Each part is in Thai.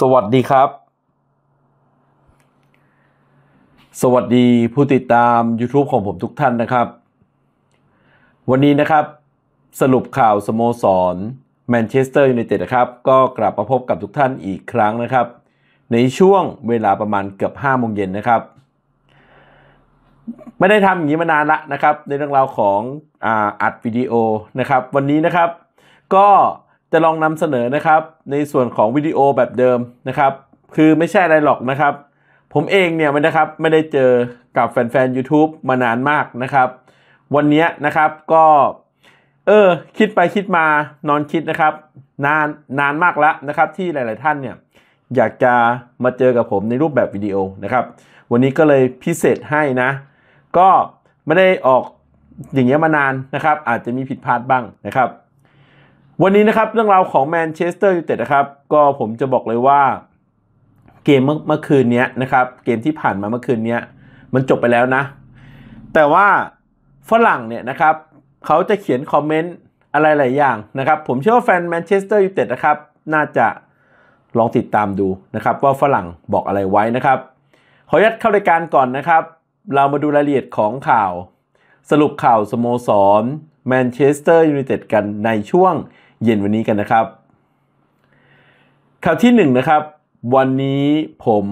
สวัสดีครับ สวัสดีผู้ติดตาม YouTube ของผมทุกท่านนะครับ วันนี้นะครับ สรุปข่าวสโมสรแมนเชสเตอร์ยูไนเต็ดนะครับ ก็กลับมาพบกับทุกท่านอีกครั้งนะครับ ในช่วงเวลาประมาณเกือบ5โมงเย็นนะครับไม่ได้ทำอย่างนี้มานานละนะครับในเรื่องราวของออัดวิดีโอนะครับ วันนี้นะครับก็จะลองนำเสนอนะครับในส่วนของวิดีโอแบบเดิมนะครับ คือไม่ใช่อะไรหรอกนะครับ ผมเองเนี่ยนะครับ ไม่ได้เจอกับแฟนๆ YouTube มานานมากนะครับ วันนี้นะครับก็ เออคิดไปคิดมานอนคิดนะครับ นานนานมากแล้วนะครับที่หลาย ๆท่านเนี่ยอยากจะมาเจอกับผมในรูปแบบวิดีโอนะครับ วันนี้ก็เลยพิเศษให้นะ ก็ไม่ได้ออกอย่างเงี้ยมานานนะครับ อาจจะมีผิดพลาดบ้างนะครับวันนี้นะครับเรื่องราวของแมนเชสเตอร์ยูไนเต็ดนะครับก็ผมจะบอกเลยว่าเกมเมื่อคืนนี้นะครับเกมที่ผ่านมาเมื่อคืนนี้มันจบไปแล้วนะ แต่ว่าฝรั่งเนี่ยนะครับ เขาจะเขียนคอมเมนต์อะไรหลายอย่างนะครับ ผมเชื่อว่าแฟนแมนเชสเตอร์ยูไนเต็ดนะครับน่าจะลองติดตามดูนะครับว่าฝรั่งบอกอะไรไว้นะครับ ขอยัดเข้ารายการก่อนนะครับ เรามาดูรายละเอียดของข่าว สรุปข่าวสโมสรแมนเชสเตอร์ยูไนเต็ดกันในช่วงเย็นวันนี้กันนะครับข่าวที่1นนะครับ วันนี้ผม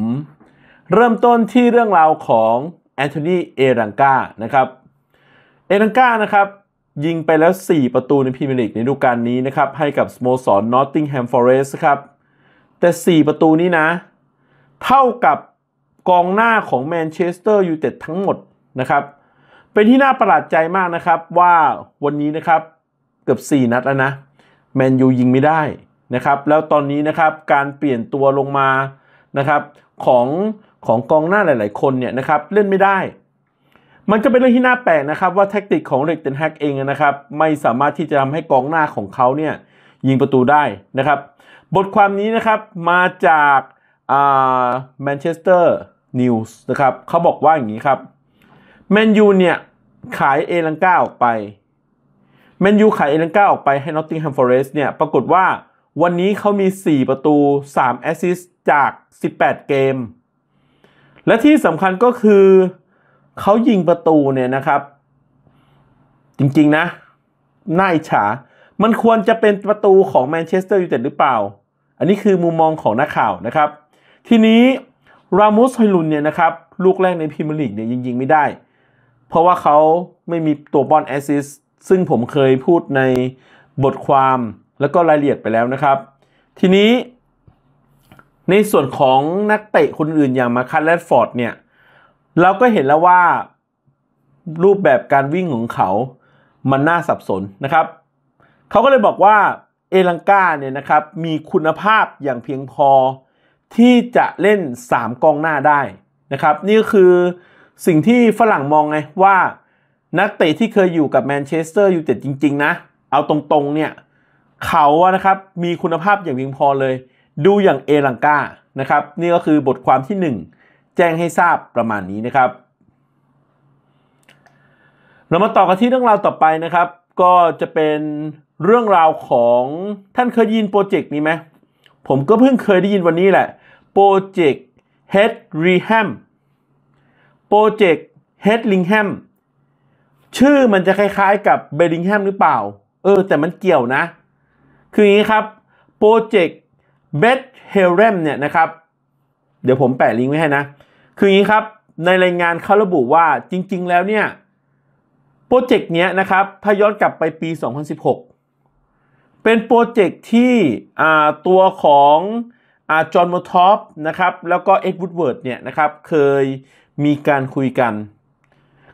เริ่มต้นที่เรื่องราวของแอนโทนีเอรังกานะครับเอรังกานะครับ ยิงไปแล้ว 4 ประตูในพรีเมียร์ลีกในฤดูกาลนี้นะครับให้กับสโมสรนอตติงแฮมฟอร์เรสครับแต่ 4 ประตูนี้นะ เท่ากับกองหน้าของแมนเชสเตอร์ยูไนเต็ดทั้งหมดนะครับ เป็นที่น่าประหลาดใจมากนะครับว่าวันนี้นะครับเกือบ4นัดแล้วนะแมนยูยิงไม่ได้นะครับ แล้วตอนนี้นะครับการเปลี่ยนตัวลงมานะครับของของกองหน้าหลายๆคนเนี่ยนะครับเล่นไม่ได้ มันก็เป็นเรื่องที่น่าแปลกนะครับว่าแทคกติกของเร็กเตนแฮกเองนะครับไม่สามารถที่จะทำให้กองหน้าของเขาเนี่ยยิงประตูได้นะครับ บทความนี้นะครับมาจากแมนเชสเตอร์นิวส์นะครับเขาบอกว่าอย่างนี้ครับแมนยูเนี่ยขายเอลังก้าออกไปแมนยูขายเอเลนก้าออกไปให้นอตติงแฮมฟอร์เรสเนี่ย ปรากฏว่าวันนี้เขามี 4 ประตู 3 แอสซิสต์จาก 18 เกม และที่สำคัญก็คือเขายิงประตูเนี่ยนะครับ จริงๆนะ น่าอิจฉา มันควรจะเป็นประตูของแมนเชสเตอร์ยูไนเต็ดหรือเปล่า อันนี้คือมุมมองของนักข่าวนะครับ ทีนี้รามุสไฮลุนเนี่ยนะครับ ลูกแรกในพรีเมียร์ลีกเนี่ยยิงยิงไม่ได้ เพราะว่าเขาไม่มีตัวบอลแอสซิสตซึ่งผมเคยพูดในบทความแล้วก็รายละเอียดไปแล้วนะครับ ทีนี้ ในส่วนของนักเตะคนอื่นอย่างมาคัตแรดฟอร์ดเนี่ยเราก็เห็นแล้วว่า รูปแบบการวิ่งของเขา มันน่าสับสนนะครับ เขาก็เลยบอกว่าเอลังกาเนี่ยนะครับมีคุณภาพอย่างเพียงพอที่จะเล่น 3กองหน้าได้นะครับ นี่คือสิ่งที่ฝรั่งมองไงว่านักเตะที่เคยอยู่กับแมนเชสเตอร์ยูไนเต็ดจริงๆ นะ เอาตรงๆ เนี่ย เขาอะนะครับ มีคุณภาพอย่างเพียงพอเลย ดูอย่างเอลังกานะครับ นี่ก็คือบทความที่ 1 แจ้งให้ทราบประมาณนี้นะครับ เรามาต่อกันที่เรื่องราวต่อไปนะครับ ก็จะเป็นเรื่องราวของท่านเคยยินโปรเจกต์นี้ไหมผมก็เพิ่งเคยได้ยินวันนี้แหละโปรเจกต์เฮดรีแฮมโปรเจกต์เฮดลิงแฮมชื่อมันจะคล้ายๆกับเบลิงแฮมหรือเปล่า เออ แต่มันเกี่ยวนะ คืออย่างนี้ครับโปรเจกต์เบดเฮลเลมเนี่ยนะครับ เดี๋ยวผมแปะลิงก์ไว้ให้นะ คืออย่างนี้ครับในรายงานเขาระบุว่าจริงๆแล้วเนี่ยโปรเจกต์เนี้ยนะครับถ้าย้อนกลับไปปี 2016 เป็นโปรเจกต์ที่ตัวของจอห์นมอทอฟนะครับแล้วก็เอ็ดวูดเวิร์ดเนี่ยนะครับ เคยมีการคุยกัน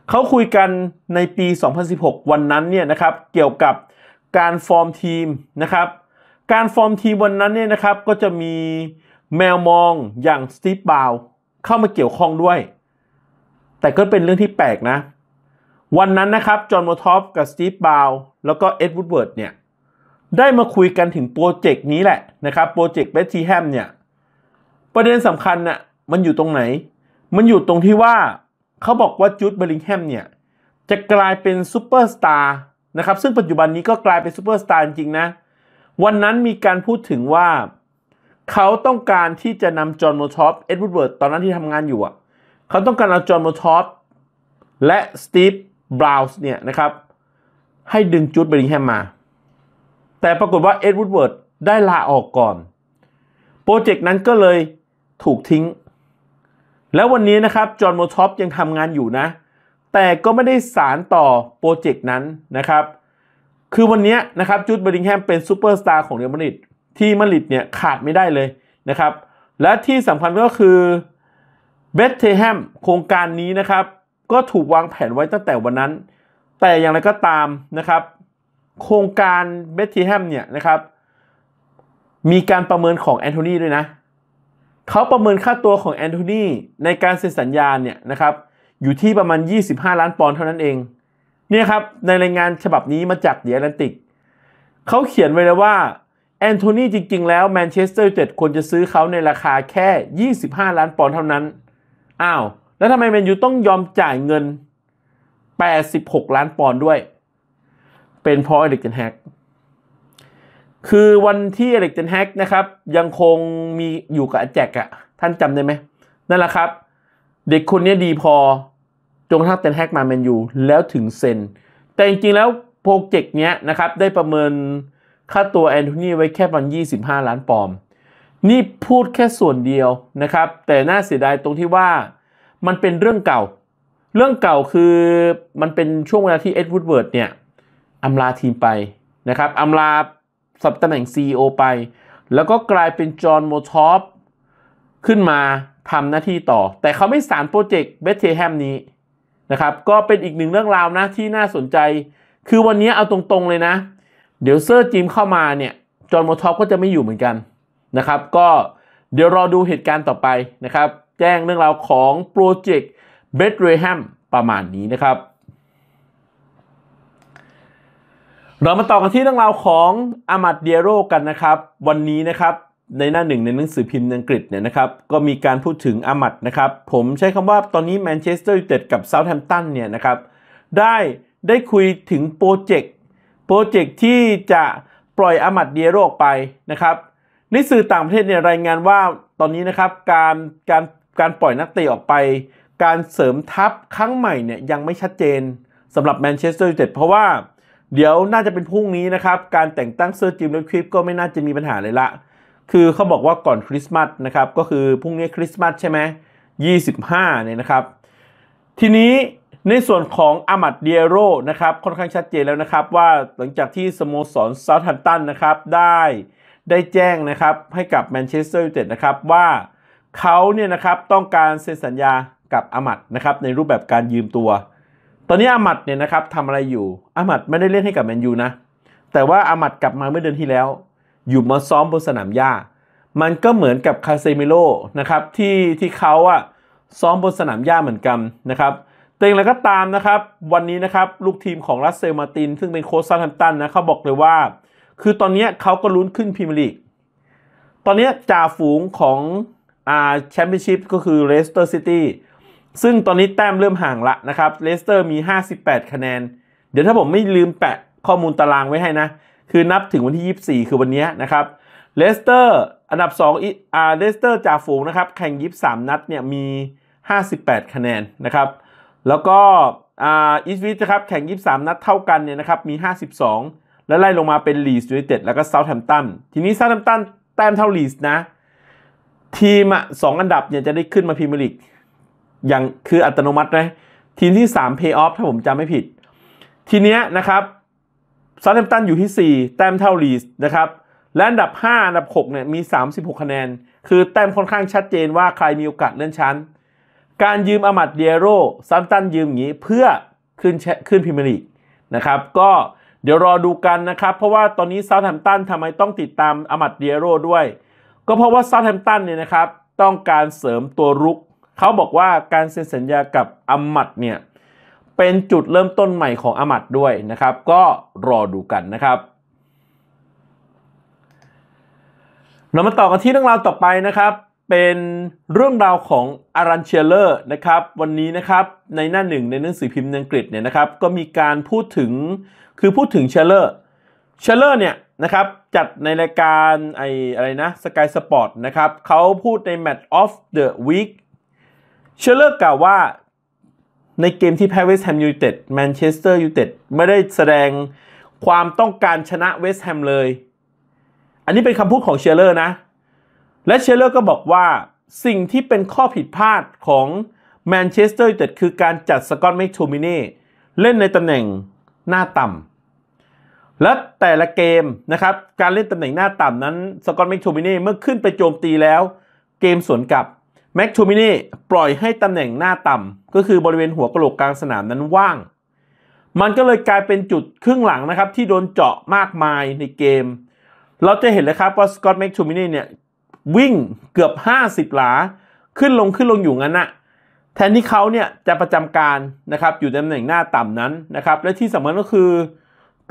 เขาคุยกันในปี 2016 วันนั้นเนี่ยนะครับ เกี่ยวกับการฟอร์มทีมนะครับ การฟอร์มทีมวันนั้นเนี่ยนะครับ ก็จะมีแมวมองอย่างสตีฟบาวเข้ามาเกี่ยวข้องด้วย แต่ก็เป็นเรื่องที่แปลกนะ วันนั้นนะครับ จอห์นมอทอฟกับสตีฟบาวแล้วก็เอ็ดวูดเวิร์ดเนี่ย ได้มาคุยกันถึงโปรเจกต์นี้แหละนะครับ โปรเจกต์เบสทีแฮมเนี่ย ประเด็นสำคัญนะ่ะมันอยู่ตรงไหน มันอยู่ตรงที่ว่าเขาบอกว่าจูดเบลิงแฮมเนี่ย จะกลายเป็นซูเปอร์สตาร์นะครับ ซึ่งปัจจุบันนี้ก็กลายเป็นซูเปอร์สตาร์จริงนะ วันนั้นมีการพูดถึงว่าเขาต้องการที่จะนำจอห์นโมทอปเอ็ดวดเวิร์ดตอนนั้นที่ทำงานอยู่อ่ะเขาต้องการเอาจอห์นโมทอปและสตีฟบราวส์เนี่ยนะครับ ให้ดึงจูดเบลิงแฮมมา แต่ปรากฏว่าเอ็ดวดเวิร์ดได้ลาออกก่อนโปรเจกต์นั้นก็เลยถูกทิ้งแล้ววันนี้นะครับจอห์นโมท็อปยังทำงานอยู่นะ แต่ก็ไม่ได้สารต่อโปรเจกต์นั้นนะครับ คือวันนี้นะครับจูดเบอร์ดิงแฮมเป็นซูเปอร์สตาร์ของเรอัลมาดริดที่มาดริดเนี่ยขาดไม่ได้เลยนะครับ และที่สำคัญก็คือเบสเทแฮมโครงการนี้นะครับ ก็ถูกวางแผนไว้ตั้งแต่วันนั้น แต่อย่างไรก็ตามนะครับ โครงการเบสเทแฮมเนี่ยนะครับมีการประเมินของแอนโทนีด้วยนะเขาประเมินค่าตัวของแอนโทนีในการเซ็นสัญญาเนี่ยนะครับอยู่ที่ประมาณ 25 ล้านปอนด์เท่านั้นเองเนี่ยครับในรายงานฉบับนี้มาจากเดียร์แลนติกเขาเขียนไว้แล้วว่าแอนโทนีจริงๆ แล้วแมนเชสเตอร์ยูไนเต็ดควรจะซื้อเขาในราคาแค่ 25 ล้านปอนด์เท่านั้น อ้าว แล้วทำไมแมนยูต้องยอมจ่ายเงิน 86 ล้านปอนด์ด้วย เป็นเพราะเด็กจันแฮกคือวันที่เอเล็กเจนแฮกนะครับ ยังคงมีอยู่กับแจ็คอะท่านจำได้ไหมนั่นแหละครับ เด็กคนนี้ดีพอจงรทั่งเจนแฮกมาแมนยู แล้วถึงเซนแต่จริงๆแล้ว โปรเจกต์เนี้ยนะครับ ได้ประเมินค่าตัวแอนโทนีไว้แค่ประมาณ25 ล้านปอม นี่พูดแค่ส่วนเดียวนะครับ แต่น่าเสียดายตรงที่ว่ามันเป็นเรื่องเก่า เรื่องเก่าคือมันเป็นช่วงเวลาที่เอ็ดวูดเวิร์ดเนี่ยอำลาทีมไปนะครับอำลาสับตำแหน่ง CEO ไป แล้วก็กลายเป็นจอห์นโมทอปขึ้นมาทำหน้าที่ต่อ แต่เขาไม่สารโปรเจกต์เบสเทแฮมนี้นะครับ ก็เป็นอีกหนึ่งเรื่องราวนะ ที่น่าสนใจ คือวันนี้เอาตรงๆเลยนะ เดี๋ยวเซอร์จิมเข้ามาเนี่ยจอห์นโมทอปก็จะไม่อยู่เหมือนกันนะครับ ก็เดี๋ยวรอดูเหตุการณ์ต่อไปนะครับ แจ้งเรื่องราวของโปรเจกต์เบสเทแฮมประมาณนี้นะครับเรามาต่อกันที่เรื่องราวของอามัดเดียโรกันนะครับ วันนี้นะครับ ในหน้าหนึ่ง ในหนังสือพิมพ์อังกฤษเนี่ยนะครับก็มีการพูดถึงอามัดนะครับผมใช้คำว่าตอนนี้แมนเชสเตอร์ยูไนเต็ดกับเซาท์แฮมป์ตันเนี่ยนะครับ ได้ได้คุยถึงโปรเจกต์ โปรเจกต์ที่จะปล่อยอามัดเดียโรออกไปนะครับ ในสื่อต่างประเทศเนี่ย รายงานว่าตอนนี้นะครับ การการการปล่อยนักเตะออกไป การเสริมทัพครั้งใหม่เนี่ยยังไม่ชัดเจนสำหรับแมนเชสเตอร์ยูไนเต็ดเพราะว่าเดี๋ยวน่าจะเป็นพรุ่งนี้นะครับ การแต่งตั้งเซอร์จิมและคริปก็ไม่น่าจะมีปัญหาเลยละ คือเขาบอกว่าก่อนคริสต์มาสนะครับ ก็คือพรุ่งนี้คริสต์มาสใช่ไหมยี่สิบห้าเนี่ยนะครับ ทีนี้ในส่วนของอามัดเดียโรนะครับค่อนข้างชัดเจนแล้วนะครับ ว่าหลังจากที่สโมสรเซาท์แฮมป์ตันนะครับ ได้ได้แจ้งนะครับ ให้กับแมนเชสเตอร์ยูไนเต็ดนะครับ ว่าเขาเนี่ยนะครับต้องการเซ็นสัญญากับอามัดนะครับในรูปแบบการยืมตัวตอนนี้อามัดเนี่ยนะครับทำอะไรอยู่ อามัดไม่ได้เล่นให้กับแมนยูนะ แต่ว่าอามัดกลับมาเมื่อเดือนที่แล้ว อยู่มาซ้อมบนสนามหญ้า มันก็เหมือนกับคาเซมิโลนะครับที่ที่เขาอะซ้อมบนสนามหญ้าเหมือนกันนะครับแต่อย่างไรก็ตามนะครับวันนี้นะครับลูกทีมของรัสเซลมาตินซึ่งเป็นโค้ชซาทันตันนะเขาบอกเลยว่า คือตอนนี้เขาก็ลุ้นขึ้นพรีเมียร์ลีก ตอนนี้จ่าฝูงของอาแชมเปี้ยนชิพก็คือเลสเตอร์ซิตี้ซึ่งตอนนี้แต้มเริ่มห่างละนะครับเลสเตอร์มี 58 คะแนน เดี๋ยวถ้าผมไม่ลืมแปะข้อมูลตารางไว้ให้นะ คือนับถึงวันที่ 24 คือวันนี้นะครับเลสเตอร์อันดับ2อ่าเลสเตอร์จ่าฝูงนะครับ แข่ง23นัดเนี่ยมี 58 คะแนนนะครับ แล้วก็อ่าอีสวิทนะครับ แข่ง23 นัดเท่ากันเนี่ยนะครับ มี 52 แล้วไล่ลงมาเป็นลีสยูไนเต็ดแล้วก็เซาท์แฮมป์ตันทีนี้เซาท์แฮมป์ตันแต้มเท่าลีสนะทีมอ่ะสองอันดับเนี่ยจะได้ขึ้นมาพรีเมียร์ลีกอย่างคืออัตโนมัตินะทีมที่3เพย์ออฟถ้าผมจำไม่ผิด ทีเนี้ยนะครับซัตแทมตันอยู่ที่ 4 แต้มเท่าลีสนะครับ และอันดับ5อันดับ6เนี่ยมี 36 คะแนน คือแต้มค่อนข้างชัดเจนว่าใครมีโอกาสเลื่อนชั้น การยืมอมัดเดียโรซัมตันยืมอย่างนี้เพื่อขึ้นขึ้นพิมลีกนะครับ ก็เดี๋ยวรอดูกันนะครับ เพราะว่าตอนนี้ซาท์แฮมตันทำไมต้องติดตามอมัดเดียโรด้วย ก็เพราะว่าซาท์แฮมตันเนี่ยนะครับต้องการเสริมตัวรุกเขาบอกว่าการเซ็นสัญญากับอัมมัดเนี่ย เป็นจุดเริ่มต้นใหม่ของอัมมัดด้วยนะครับ ก็รอดูกันนะครับ เรามาต่อกันที่เรื่องราวต่อไปนะครับ เป็นเรื่องราวของอารันเชเลอร์นะครับวันนี้นะครับในหน้าหนึ่งในหนังสือพิมพ์อังกฤษเนี่ยนะครับก็มีการพูดถึง คือพูดถึงเชเลอร์เชเลอร์เนี่ยนะครับ จัดในรายการไออะไรนะสกายสปอร์ตนะครับเขาพูดในแมตช์ออฟเดอะวีคเชลเลอร์กล่าวว่าในเกมที่แพ้เวสต์แฮมยูไนเต็ดแมนเชสเตอร์ยูไนเต็ดไม่ได้แสดงความต้องการชนะเวสต์แฮมเลย อันนี้เป็นคำพูดของเชลเลอร์นะและเชลเลอร์ก็บอกว่าสิ่งที่เป็นข้อผิดพลาดของแมนเชสเตอร์ยูไนเต็ดคือการจัดสกอตแมคโทมินีเล่นในตำแหน่งหน้าต่ำและแต่ละเกมนะครับ การเล่นตำแหน่งหน้าต่ำนั้นสกอตแมคโทมินีเมื่อขึ้นไปโจมตีแล้ว เกมสวนกลับแม็กทูมินีปล่อยให้ตำแหน่งหน้าต่ำ ก็คือบริเวณหัวกะโหลกกลางสนามนั้นว่าง มันก็เลยกลายเป็นจุดครึ่งหลังนะครับ ที่โดนเจาะมากมายในเกม เราจะเห็นเลยครับว่าสกอตแม็กทูมินีเนี่ยวิ่งเกือบ 50 หลา ขึ้นลงขึ้นลงอยู่งั้นนะแทนที่เขาเนี่ยจะประจำการนะครับอยู่ตำแหน่งหน้าต่ำนั้นนะครับและที่สำคัญก็คือ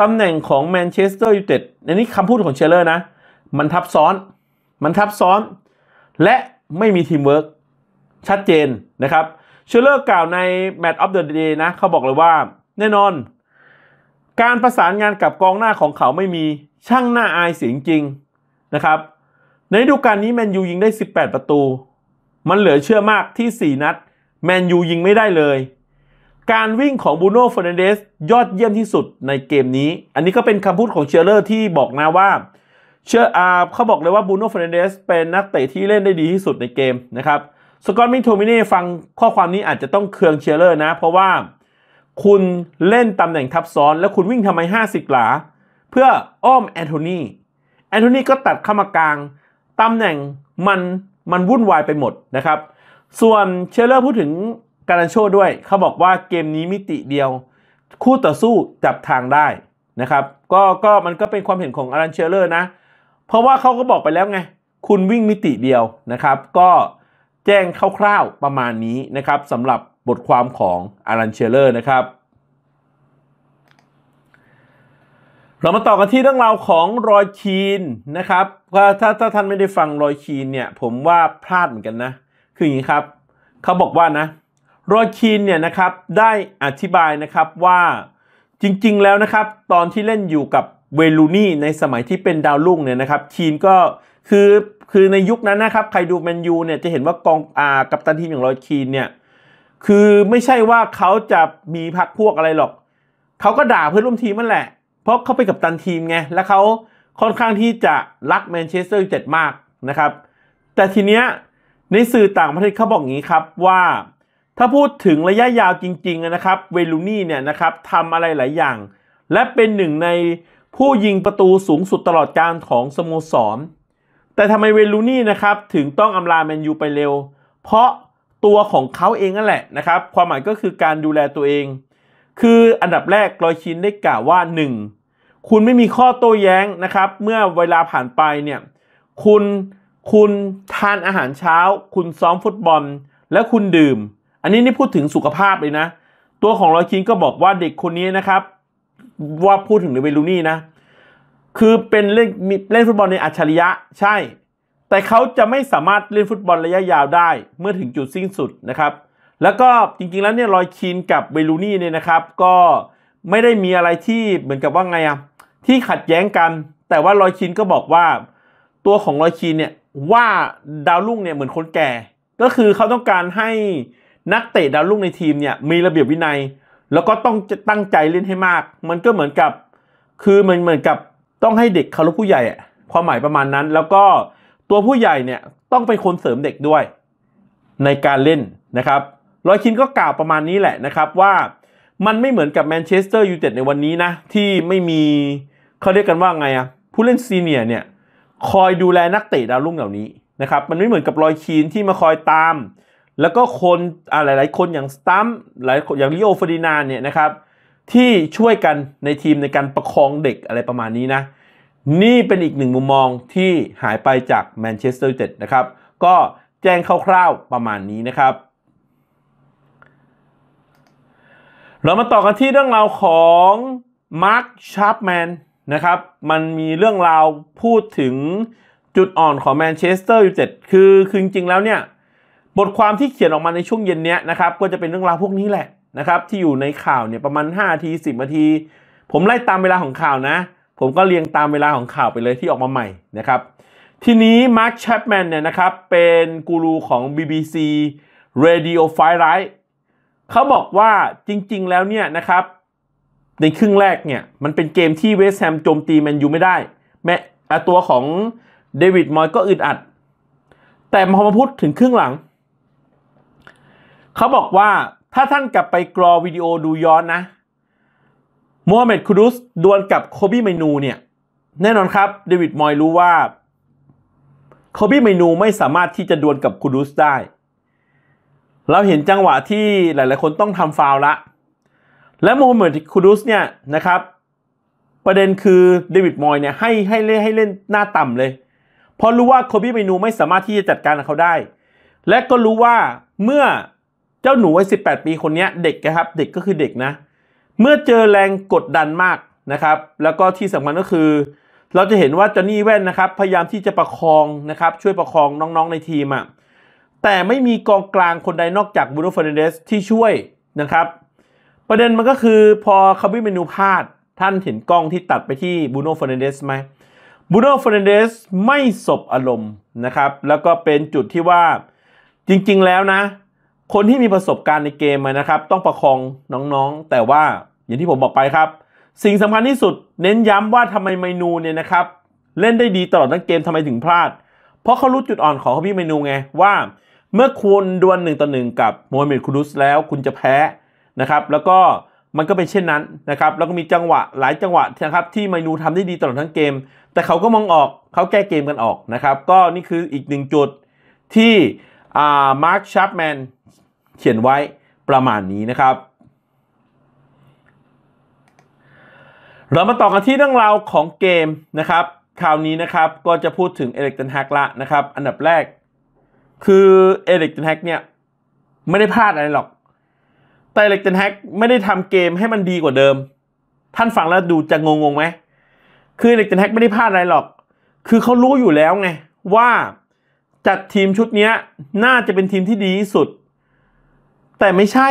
ตำแหน่งของแมนเชสเตอร์ยูไนเต็ดในนี้คำพูดของเชลเลอร์นะมันทับซ้อน มันทับซ้อนและไม่มีทีมเวิร์กชัดเจนนะครับเชลเลอร์กล่าวในแมตช์ออฟเดอะเดย์นะเขาบอกเลยว่า แน่นอน การประสานงานกับกองหน้าของเขาไม่มีช่างหน้าอายเสียงจริงนะครับ ในฤดูกาลนี้แมนยูยิงได้ 18 ประตู มันเหลือเชื่อมากที่ 4 นัดแมนยูยิงไม่ได้เลย การวิ่งของบูโน่ฟอร์เนเดสยอดเยี่ยมที่สุดในเกมนี้ อันนี้ก็เป็นคำพูดของเชลเลอร์ที่บอกนะว่าเชื่ออาเขาบอกเลยว่าบูโน่เฟรนเดสเป็นนักเตะที่เล่นได้ดีที่สุดในเกมนะครับสกอตมิงโทมิเน่ฟังข้อความนี้อาจจะต้องเคืองเชียร์เลอร์นะ เพราะว่าคุณเล่นตำแหน่งทับซ้อน แล้วคุณวิ่งทำไม 50 หลา เพื่ออ้อมแอนโทนีแอนโทนีก็ตัดเข้ามากลาง ตำแหน่งมันมันวุ่นวายไปหมดนะครับ ส่วนเชลเลอร์พูดถึงการันโชด้วยเขาบอกว่าเกมนี้มิติเดียว คู่ต่อสู้จับทางได้นะครับก็ก็มันก็เป็นความเห็นของอารันเชลเลอร์นะเพราะว่าเขาก็บอกไปแล้วไง คุณวิ่งมิติเดียวนะครับ ก็แจ้งคร่าวๆประมาณนี้นะครับสำหรับบทความของอารันเชเลอร์นะครับ เรามาต่อกันที่เรื่องราวของรอยคีนนะครับ่าถ้าถ้าท่านไม่ได้ฟังรอยคีนเนี่ยผมว่าพลาดเหมือนกันนะ คืออย่างนี้ครับ เขาบอกว่านะรอยคีนเนี่ยนะครับได้อธิบายนะครับว่าจริงๆแล้วนะครับ ตอนที่เล่นอยู่กับเวลูนี่ในสมัยที่เป็นดาวรุ่งเนี่ยนะครับ คีนก็คือคือในยุคนั้นนะครับ ใครดูแมนยูเนี่ยจะเห็นว่ากองอากับตันทีมอย่างรอยคีนเนี่ย คือไม่ใช่ว่าเขาจะมีพักพวกอะไรหรอก เขาก็ด่าเพื่อนร่วมทีมนั่นแหละ เพราะเขาไปกับตันทีมไง และเขาค่อนข้างที่จะรักแมนเชสเตอร์เจ็ดมากนะครับ แต่ทีเนี้ยในสื่อต่างประเทศเขาบอกงี้ครับว่า ถ้าพูดถึงระยะยาวจริงๆนะครับ เวลูนี่เนี่ยนะครับทำอะไรหลายอย่าง และเป็นหนึ่งในผู้ยิงประตูสูงสุดตลอดการของสโมสรแต่ทำไมเวลูนี่นะครับ ถึงต้องอำลาแมนยูไปเร็ว เพราะตัวของเขาเองนั่นแหละนะครับ ความหมายก็คือการดูแลตัวเอง คืออันดับแรกรอยชินได้กล่าวว่า 1. คุณไม่มีข้อโต้แย้งนะครับ เมื่อเวลาผ่านไปเนี่ย คุณคุณทานอาหารเช้า คุณซ้อมฟุตบอลและคุณดื่ม อันนี้นี่พูดถึงสุขภาพเลยนะ ตัวของรอยชินก็บอกว่าเด็กคนนี้นะครับว่าพูดถึงเนเิลูนี่นะ คือเป็นเล่นเล่นฟุตบอลในอัจฉริยะใช่ แต่เขาจะไม่สามารถเล่นฟุตบอลระยะยาวได้ เมื่อถึงจุดสิ้นสุดนะครับแล้วก็จริงๆแล้วเนี่ยรอยคีนกับเวลูนี่เนี่ยนะครับก็ไม่ได้มีอะไรที่เหมือนกับว่าไงอะที่ขัดแย้งกันแต่ว่ารอยคีนก็บอกว่า ตัวของรอยคีนเนี่ยว่าดาวรุ่งเนี่ยเหมือนคนแก่ ก็คือเขาต้องการให้นักเตะดาวรุ่งในทีมเนี่ยมีระเบียบวินัยแล้วก็ต้องตั้งใจเล่นให้มาก มันก็เหมือนกับ คือมันเหมือนกับต้องให้เด็กเคารพผู้ใหญ่อะความหมายประมาณนั้น แล้วก็ตัวผู้ใหญ่เนี่ยต้องเป็นคนเสริมเด็กด้วย ในการเล่นนะครับร้อยคินก็กล่าวประมาณนี้แหละนะครับ ว่ามันไม่เหมือนกับแมนเชสเตอร์ยูไนเต็ดในวันนี้นะที่ไม่มีเขาเรียกกันว่าไงอะผู้เล่นซีเนียร์เนี่ยคอยดูแลนักเตะดาวรุ่งเหล่านี้นะครับมันไม่เหมือนกับรอยคีนที่มาคอยตามแล้วก็คนอะหลายๆ คนอย่างสตัมหลายอย่างลิโอฟอร์ดินานเนี่ยนะครับ ที่ช่วยกันในทีมในการประคองเด็กอะไรประมาณนี้นะ นี่เป็นอีกหนึ่งมุมมองที่หายไปจากแมนเชสเตอร์ยูไนเต็ดนะครับ ก็แจ้งคร่าวๆประมาณนี้นะครับ เรามาต่อกันที่เรื่องราวของมาร์คชาร์ปแมนนะครับ มันมีเรื่องราวพูดถึงจุดอ่อนของแมนเชสเตอร์ยูไนเต็ดคือคือจริงๆ แล้วเนี่ยบทความที่เขียนออกมาในช่วงเย็นเนี้ยนะครับ ก็จะเป็นเรื่องราวพวกนี้แหละนะครับที่อยู่ในข่าวเนี่ย ประมาณ5าที10นาที ผมไล่ตามเวลาของข่าวนะ ผมก็เรียงตามเวลาของข่าวไปเลยที่ออกมาใหม่นะครับทีนี้มาร์คแชปแมนเนี่ยนะครับ เป็นกูรูของ BBC Radio f i r e เขาบอกว่าจริง ๆ แล้วเนี่ยนะครับ ในครึ่งแรกเนี่ย มันเป็นเกมที่เวสแฮมโจมตีแมนยูไม่ได้แม้ตัวของเดวิดมอยก็อึดอัด แต่พอมาพูดถึงครึ่งหลังเขาบอกว่าถ้าท่านกลับไปกรอวิดีโอดูย้อนนะโมฮัมเหม็ดคูดุสดวลกับโคบี้เมนูเนี่ยแน่นอนครับเดวิดมอยรู้ว่าโคบี้เมนูไม่สามารถที่จะดวลกับคูดุสได้ เราเห็นจังหวะที่หลาย ๆ คนต้องทำฟาวละและโมฮัมเหม็ดคูดุสเนี่ยนะครับ ประเด็นคือเดวิดมอยเนี่ยให้ให้เล่นให้เล่นหน้าต่ำเลยเพราะรู้ว่าโคบี้เมนูไม่สามารถที่จะจัดการเขาได้และก็รู้ว่าเมื่อเจ้าหนูวัยสิปี คนนี้เด็กนะครับ เด็กก็คือเด็กนะ เมื่อเจอแรงกดดันมากนะครับ แล้วก็ที่สำคัญก็คือ เราจะเห็นว่าจอห์นี่แว่นนะครับ พยายามที่จะประคองนะครับ ช่วยประคองน้อง ๆในทีมอะ่ะแต่ไม่มีกองกลางคนใดนอกจากบูโรฟเนเดสที่ช่วยนะครับ ประเด็นมันก็คือพอคาบิเมนูพลาด ท่านเห็นกล้องที่ตัดไปที่บูโนฟเนเดสไหมบูโนฟเนเดสไม่สบอารมณ์นะครับ แล้วก็เป็นจุดที่ว่าจริง ๆ แล้วนะคนที่มีประสบการณ์ในเกมนะครับ ต้องประคองน้องๆ แต่ว่าอย่างที่ผมบอกไปครับ สิ่งสำคัญที่สุดเน้นย้ำว่าทำไมเมนูเนี่ยนะครับ เล่นได้ดีตลอดทั้งเกมทำไมถึงพลาด เพราะเขารู้จุดอ่อนของพี่เมนูไง ว่าเมื่อคุณดวลหนึ่งต่อหนึ่งกับโมฮัมเหม็ดคูดุสแล้วคุณจะแพ้ นะครับ แล้วก็ มันก็เป็นเช่นนั้นนะครับแล้วก็มีจังหวะหลายจังหวะนะครับที่เมนูทำได้ดีตลอดทั้งเกม แต่เขาก็มองออกเขาแก้เกมกันออกนะครับก็นี่คืออีกหนึ่งจุดที่มาร์คชาร์ปแมนเขียนไว้ประมาณนี้นะครับ เรามาต่อกันที่เรื่องราวของเกมนะครับคราวนี้นะครับก็จะพูดถึงเอเล็กตันแฮกละนะครับ อันดับแรกคือเอเล็กตันแฮกเนี่ยไม่ได้พลาดอะไรหรอก แต่เอเล็กตันแฮกไม่ได้ทำเกมให้มันดีกว่าเดิม ท่านฟังแล้วดูจะงงงไหม คือเอเล็กตันแฮกไม่ได้พลาดอะไรหรอก คือเขารู้อยู่แล้วไงว่าจัดทีมชุดนี้น่าจะเป็นทีมที่ดีที่สุดแต่ไม่ใช่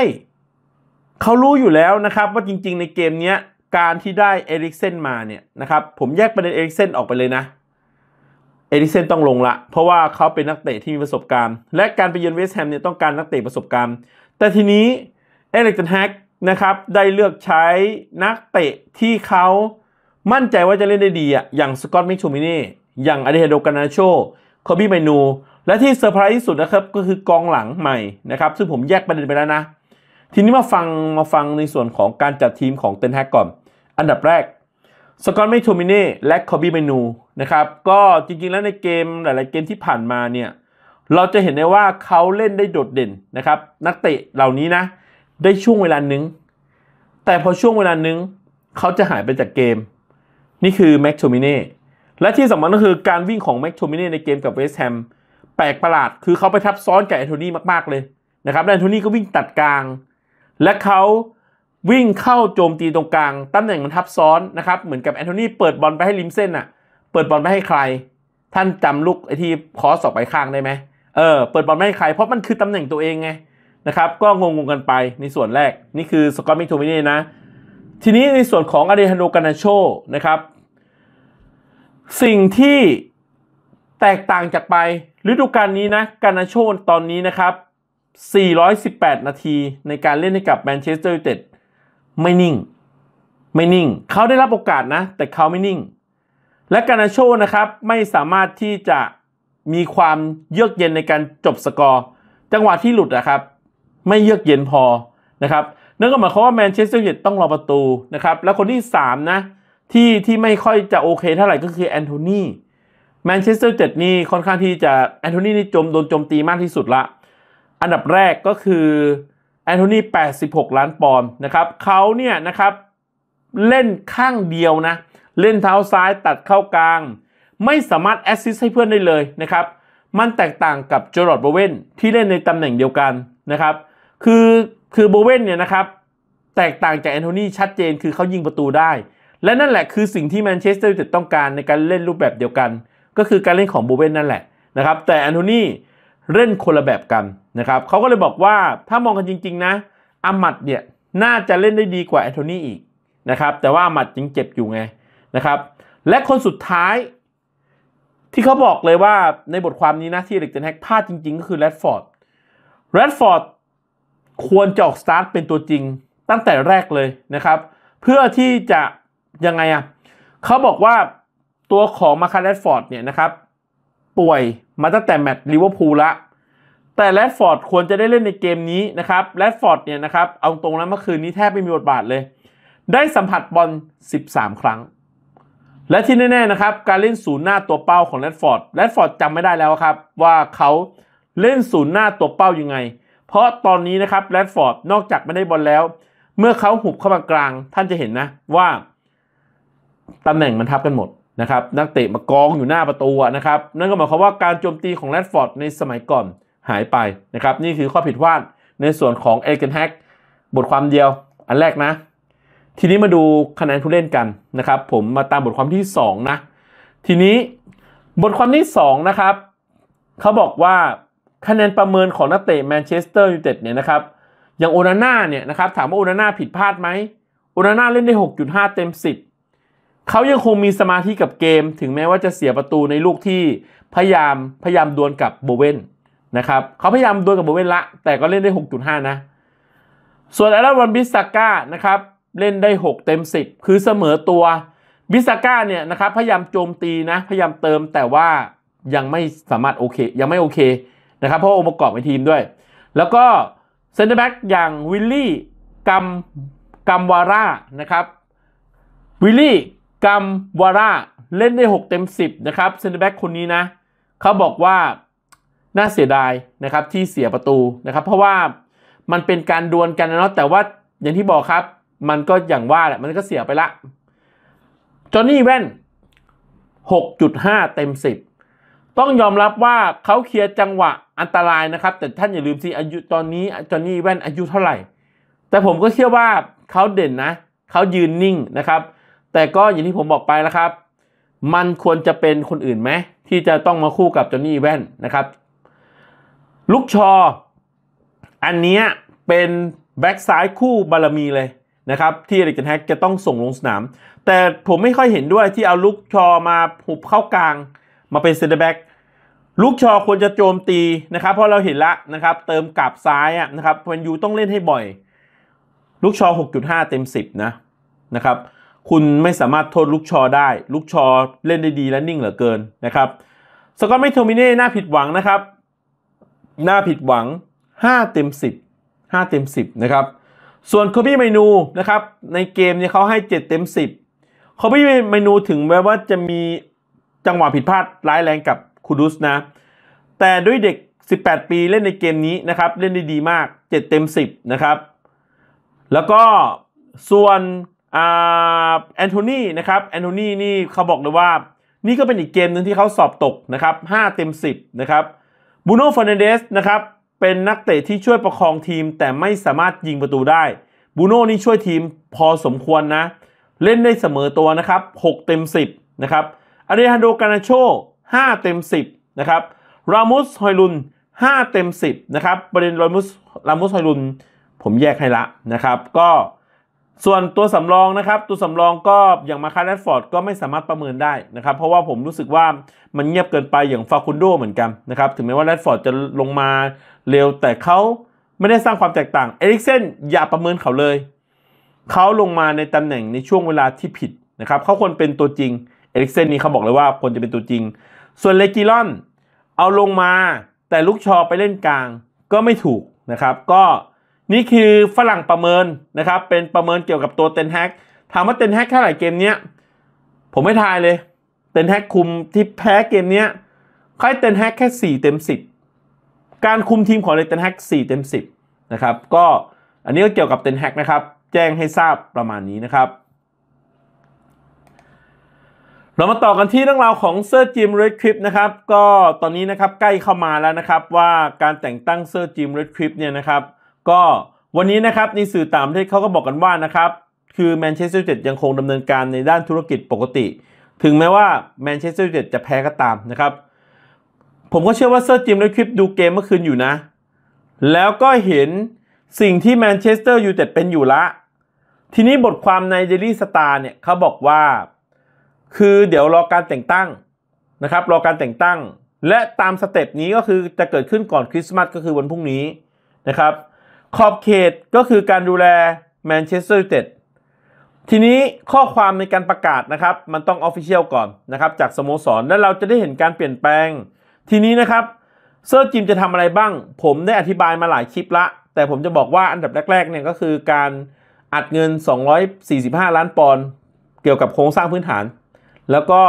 เขารู้อยู่แล้วนะครับว่าจริงๆในเกมนี้การที่ได้เอริกเซนมาเนี่ยนะครับผมแยกประเด็นเอริกเซนออกไปเลยนะเอริกเซนต้องลงละเพราะว่าเขาเป็นนักเตะที่มีประสบการณ์และการไปเยือนเวสต์แฮมเนี่ยต้องการนักเตะประสบการณ์แต่ทีนี้เอริกเซนแฮกนะครับได้เลือกใช้นักเตะที่เขามั่นใจว่าจะเล่นได้ดีอ่ะอย่างสกอตต์มิชูมิเน่อย่างอเดเฮโดกานาโชคอบี้ไมนูและที่เซอร์ไพรส์ที่สุดนะครับก็คือกองหลังใหม่นะครับ ซึ่งผมแยกประเด็นไปแล้วนะ ทีนี้มาฟังมาฟังในส่วนของการจัดทีมของเตนแฮกก่อน อันดับแรกสกอตไมโทมิเน่และคอบี้เมนูนะครับก็จริงๆ แล้วในเกมหลายๆเกมที่ผ่านมาเนี่ยเราจะเห็นได้ว่าเขาเล่นได้โดดเด่นนะครับ นักเตะเหล่านี้นะ ได้ช่วงเวลาหนึ่งแต่พอช่วงเวลาหนึ่งเขาจะหายไปจากเกม นี่คือแม็กโทมิเน่และที่สำคัญก็คือการวิ่งของแม็กโทมิเน่ในเกมกับเวสต์แฮมแปลกประหลาดคือเขาไปทับซ้อนกับแอนโทนีมากๆ เลยนะครับแอนโทนีก็วิ่งตัดกลาง และเขาวิ่งเข้าโจมตีตรงกลางตำแหน่งมันทับซ้อนนะครับเหมือนกับแอนโทนีเปิดบอลไปให้ริมเส้นอะเปิดบอลไปให้ใคร ท่านจำลูกไอที่คอสออกไปข้างได้ไหมเออเปิดบอลไม่ให้ใครเพราะมันคือตำแหน่งตัวเองไงนะครับก็งงงกันไปในส่วนแรกนี่คือสกอต์มิทูมินีนะทีนี้ในส่วนของอเดฮานโกานาโชนะครับสิ่งที่แตกต่างจากไปฤดูกาลนี้นะการนาโชตอนนี้นะครับ 418 นาทีในการเล่นให้กับแมนเชสเตอร์ยูไนเต็ดไม่นิ่งไม่นิ่งเขาได้รับโอกาสนะแต่เขาไม่นิ่งและการนาโชนะครับไม่สามารถที่จะมีความเยือกเย็นในการจบสกอร์จังหวะที่หลุดนะครับ ไม่เยือกเย็นพอนะครับนั่นก็หมายความว่าแมนเชสเตอร์ยูไนเต็ดต้องรอประตูนะครับ แล้วคนที่3นะที่ที่ไม่ค่อยจะโอเค เท่าไหร่ก็คือแอนโทนีแมนเชสเตอร์เจ็ดนี่ค่อนข้างที่จะแอนโทนีนี่จม โดนโจมตีมากที่สุดละ อันดับแรกก็คือแอนโทนี86 ล้านปอนด์นะครับเขาเนี่ยนะครับ เล่นข้างเดียวนะ เล่นเท้าซ้ายตัดเข้ากลาง ไม่สามารถแอสซิสให้เพื่อนได้เลยนะครับ มันแตกต่างกับจอร์ดโบเวนที่เล่นในตำแหน่งเดียวกันนะครับ คือคือโบเวนเนี่ยนะครับ แตกต่างจากแอนโทนีชัดเจน คือเขายิงประตูได้ และนั่นแหละ คือสิ่งที่แมนเชสเตอร์ยูไนเต็ดต้องการในการเล่นรูปแบบเดียวกันก็คือการเล่นของโบเวนนั่นแหละนะครับแต่อันโทนี่เล่นคนละแบบกันนะครับเขาก็เลยบอกว่าถ้ามองกันจริงๆนะอามัดเนี่ยน่าจะเล่นได้ดีกว่าแอนโทนีอีกนะครับแต่ว่าอามัดยังเจ็บอยู่ไงนะครับ และคนสุดท้าย ที่เขาบอกเลยว่าในบทความนี้นะที่เล็กเจนแฮกพลาดจริงๆ ก็คือแรดฟอร์ดแรดฟอร์ดควรจะออกสตาร์ทเป็นตัวจริงตั้งแต่แรกเลยนะครับ เพื่อที่จะยังไงอะ่ะเขาบอกว่าตัวของมาคาแรตฟอร์ดเนี่ยนะครับป่วยมาตั้งแต่แมตช์ลิเวอร์พูลละแต่แรดฟอร์ดควรจะได้เล่นในเกมนี้นะครับแรดฟอร์ดเนี่ยนะครับเอาตรงแล้วเมื่อคืนนี้แทบไม่มีบทบาทเลย ได้สัมผัสบอล13 ครั้ง และที่แน่ๆนะครับการเล่นศูนย์หน้าตัวเป้าของแรดฟอร์ดแรดฟอร์ดจำไม่ได้แล้วครับ ว่าเขาเล่นศูนย์หน้าตัวเป้ายังไง เพราะตอนนี้นะครับแรดฟอร์ดนอกจากไม่ได้บอลแล้ว เมื่อเขาหุบเข้ามากลาง ท่านจะเห็นนะว่าตำแหน่งมันทับกันหมดนะครับนักเตะมากองอยู่หน้าประตูนะครับ นั่นก็หมายความว่าการโจมตีของแรดฟอร์ดในสมัยก่อนหายไปนะครับนี่คือข้อผิดพลาดในส่วนของเอเกนแฮกบทความเดียวอันแรกนะ ทีนี้มาดูคะแนนผู้เล่นกันนะครับ ผมมาตามบทความที่ 2 นะ ทีนี้บทความที่ 2 นะครับเขาบอกว่าคะแนนประเมินของนักเตะแมนเชสเตอร์ยูไนเต็ดเนี่ยนะครับ อย่างโอนาน่าเนี่ยนะครับถามว่าโอนาน่าผิดพลาดไหมโอนาน่าเล่นได้6.5 เต็ม 10เขายังคงมีสมาธิกับเกมถึงแม้ว่าจะเสียประตูในลูกที่พยายามพยายามดวลกับโบเวนนะครับเขาพยายามดวลกับโบเวนละ แต่ก็เล่นได้ 6.5 นะ ส่วนอาร์วันบิสก้านะครับเล่นได้ 6 เต็ม 10 คือเสมอตัวบิสก้าเนี่ยนะครับพยายามโจมตีนะพยายามเติมแต่ว่ายังไม่สามารถโอเค ยังไม่โอเคนะครับเพราะองค์ประกอบในทีมด้วย แล้วก็เซนเตอร์แบ็กอย่างวิลลี่กัมกัมวาร่านะครับวิลลี่กัมวาราเล่นได้6เต็ม 10 นะครับเซนเตอร์แบ็กคนนี้นะ เขาบอกว่าน่าเสียดายนะครับที่เสียประตูนะครับ เพราะว่ามันเป็นการดวลกันนะเนาะแต่ว่าอย่างที่บอกครับ มันก็อย่างว่าแหละมันก็เสียไปละจอห์นนี่แว่น6.5 เต็ม 10 ต้องยอมรับว่าเขาเคลียร์จังหวะอันตรายนะครับ แต่ท่านอย่าลืมสิอายุตอนนี้จอห์นนี่แว่นอายุเท่าไหร่ แต่ผมก็เชื่อว่าเขาเด่นนะเขายืนนิ่งนะครับแต่ก็อย่างที่ผมบอกไปแล้วครับ มันควรจะเป็นคนอื่นไหม ที่จะต้องมาคู่กับจอนนี่แว่นนะครับลุกชอ อันนี้เป็น แบ็กซ้ายคู่บารมีเลยนะครับ ที่เอริกันแฮกจะต้องส่งลงสนาม แต่ผมไม่ค่อยเห็นด้วยที่เอาลุกชอมาผูกเข้ากลาง มาเป็นเซนเตอร์แบ็กลูกชอควรจะโจมตีนะครับ เพราะเราเห็นละนะครับ เติมกลับซ้ายนะครับแมนยูต้องเล่นให้บ่อยลูกชอ6.5 เต็ม 10 นะนะครับคุณไม่สามารถโทษลูกชอได้ ลูกชอเล่นได้ดีและนิ่งเหลือเกินนะครับสกอตไม่โทมิเน่น่าผิดหวังนะครับ น่าผิดหวัง 5 เต็ม 10 5 เต็ม10 นะครับ ส่วนคอบี้เมนูนะครับในเกมเนี่ยเขาให้ 7 เต็ม 10โคบี้เมนูถึงแม้ว่าจะมีจังหวะผิดพลาดร้ายแรงกับคูดุสนะ แต่ด้วยเด็ก 18 ปีเล่นในเกมนี้นะครับ เล่นได้ดีมาก 7 เต็ม10นะครับแล้วก็ส่วนแอนโทนีนะครับ แอนโทนีนี่เขาบอกเลยว่า นี่ก็เป็นอีกเกมหนึ่งที่เขาสอบตกนะครับ5เต็ม10 นะครับบูโน่ฟอนเดเดสนะครับ เป็นนักเตะที่ช่วยประคองทีมแต่ไม่สามารถยิงประตูได้บูโน่นี่ช่วยทีมพอสมควรนะ เล่นได้เสมอตัวนะครับ6เต็ม 10 นะครับอาริฮันโดกานาโช 5 เต็ม 10 นะครับรามุสฮอยลุน5เต็ม 10 นะครับประเด็นรามุสรามุสฮอยลุนผมแยกให้ละนะครับ ก็ส่วนตัวสำรองนะครับตัวสำรองก็อย่างมาคาร์ดฟอร์ดก็ไม่สามารถประเมินได้นะครับเพราะว่าผมรู้สึกว่ามันเงียบเกินไปอย่างฟาคุนโดเหมือนกันนะครับถึงแม้ว่าแรดฟอร์ดจะลงมาเร็ว แต่เขาไม่ได้สร้างความแตกต่างเอริกเซนอย่าประเมินเขาเลยเขาลงมาในตำแหน่งในช่วงเวลาที่ผิดนะครับเขาควรเป็นตัวจริงเอริกเซนนี่เขาบอกเลยว่าควรจะเป็นตัวจริง ส่วนเลกิลอนเอาลงมาแต่ลูกชอไปเล่นกลางก็ไม่ถูกนะครับก็นี่คือฝรั่งประเมินนะครับ เป็นประเมินเกี่ยวกับตัวเตนแฮกถามว่าเตนแฮกแค่ไหนเกมเนี้ยผมไม่ทายเลยเตนแฮกคุมที่แพ้เกมเนี้ยค่ายเตนแฮกแค่4เต็ม 10 การคุมทีมของเลยเตนแฮก4เต็ม10นะครับก็อันนี้ก็เกี่ยวกับเตนแฮกนะครับแจ้งให้ทราบประมาณนี้นะครับ เรามาต่อกันที่เรื่องราวของเซอร์จิมเรดคริปนะครับก็ตอนนี้นะครับใกล้เข้ามาแล้วนะครับว่าการแต่งตั้งเซอร์จิมเรดคริปเนี่ยนะครับก็วันนี้นะครับ ในสื่อตามที่เขาก็บอกกันว่านะครับ คือแมนเชสเตอร์ยูไเต็ดยังคงดำเนินการในด้านธุรกิจปกติ ถึงแม้ว่าแมนเชสเตอร์ยูไเต็ดจะแพ้ก็ตามนะครับ ผมก็เชื่อว่าเซอร์จิมได้คลิปดูเกมเมื่อคืนอยู่นะ แล้วก็เห็นสิ่งที่แมนเชสเตอร์ยูไนเต็ดเป็นอยู่ละทีนี้บทความในเดลี่สตาร์เนี่ยเขาบอกว่า คือเดี๋ยวรอการแต่งตั้งนะครับ รอการแต่งตั้ง และตามสเต็ปนี้ก็คือจะเกิดขึ้นก่อนคริสต์มาสก็คือวันพรุ่งนี้นะครับขอบเขตก็คือการดูแลแมนเชสเตอร์ยูนเต็ดทีนี้ข้อความในการประกาศนะครับ มันต้องออฟฟิเชียลก่อนนะครับจากสโมสร แล้วเราจะได้เห็นการเปลี่ยนแปลง ทีนี้นะครับ เซอร์จิมจะทำอะไรบ้าง ผมได้อธิบายมาหลายคลิปละ แต่ผมจะบอกว่าอันดับแรกๆเนี่ยก็คือการอัดเงิน 245 ล้านปอนด์เกี่ยวกับโครงสร้างพื้นฐาน แล้วก็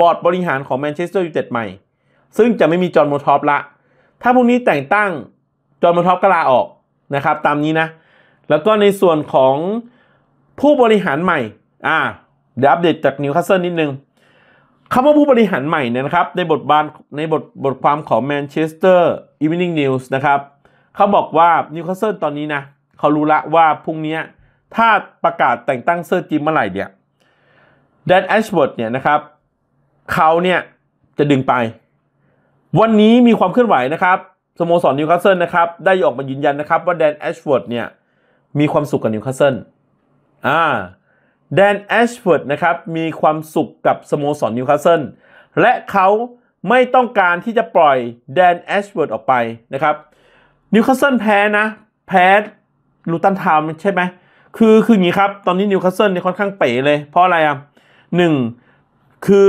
บอร์ดบริหารของแมนเชสเตอร์ยูไนเต็ดใหม่ ซึ่งจะไม่มีจอห์นโมทอปละ ถ้าพวกนี้แต่งตั้งจอห์นโมทอปก็ลาออกนะครับตามนี้นะแล้วก็ในส่วนของผู้บริหารใหม่ อ่าเดี๋ยวอัปเดตจากนิวคาสเซิลนิดนึงคำว่าผู้บริหารใหม่เนี่ยนะครับในบทบานในบทบทความของ m a n เ h e s t อ r e v e n ่งนิวส์นะครับเขาบอกว่านิวคาสเซิลตอนนี้นะ เขารู้ละว่าพรุ่งนี้ถ้าประกาศแต่งตั้งเซอร์จิมเมื่อไหร่เนี่ยแดนแอชเวิร์ดเนี่ยนะครับเขาเนี่ยจะดึงไป วันนี้มีความเคลื่อนไหวนะครับสโมสรนิวคาสเซิลนะครับ ได้ออกมายืนยันนะครับว่าแดนแอชฟอร์ดเนี่ย มีความสุขกับนิวคาสเซิลอ่าแดนแอชฟอร์ดนะครับ มีความสุขกับสโมสรนิวคาสเซิลและเขาไม่ต้องการที่จะปล่อยแดนแอชเวิร์ดออกไป นะครับนิวคาสเซิลแพ้นะ แพ้ลูตันทาวน์ใช่ไหมคือคืออย่างนี้ครับ ตอนนี้นิวคาสเซิลเนี่ยค่อนข้างเป๋เลยเพราะอะไรอ่ะหนึ่งคือ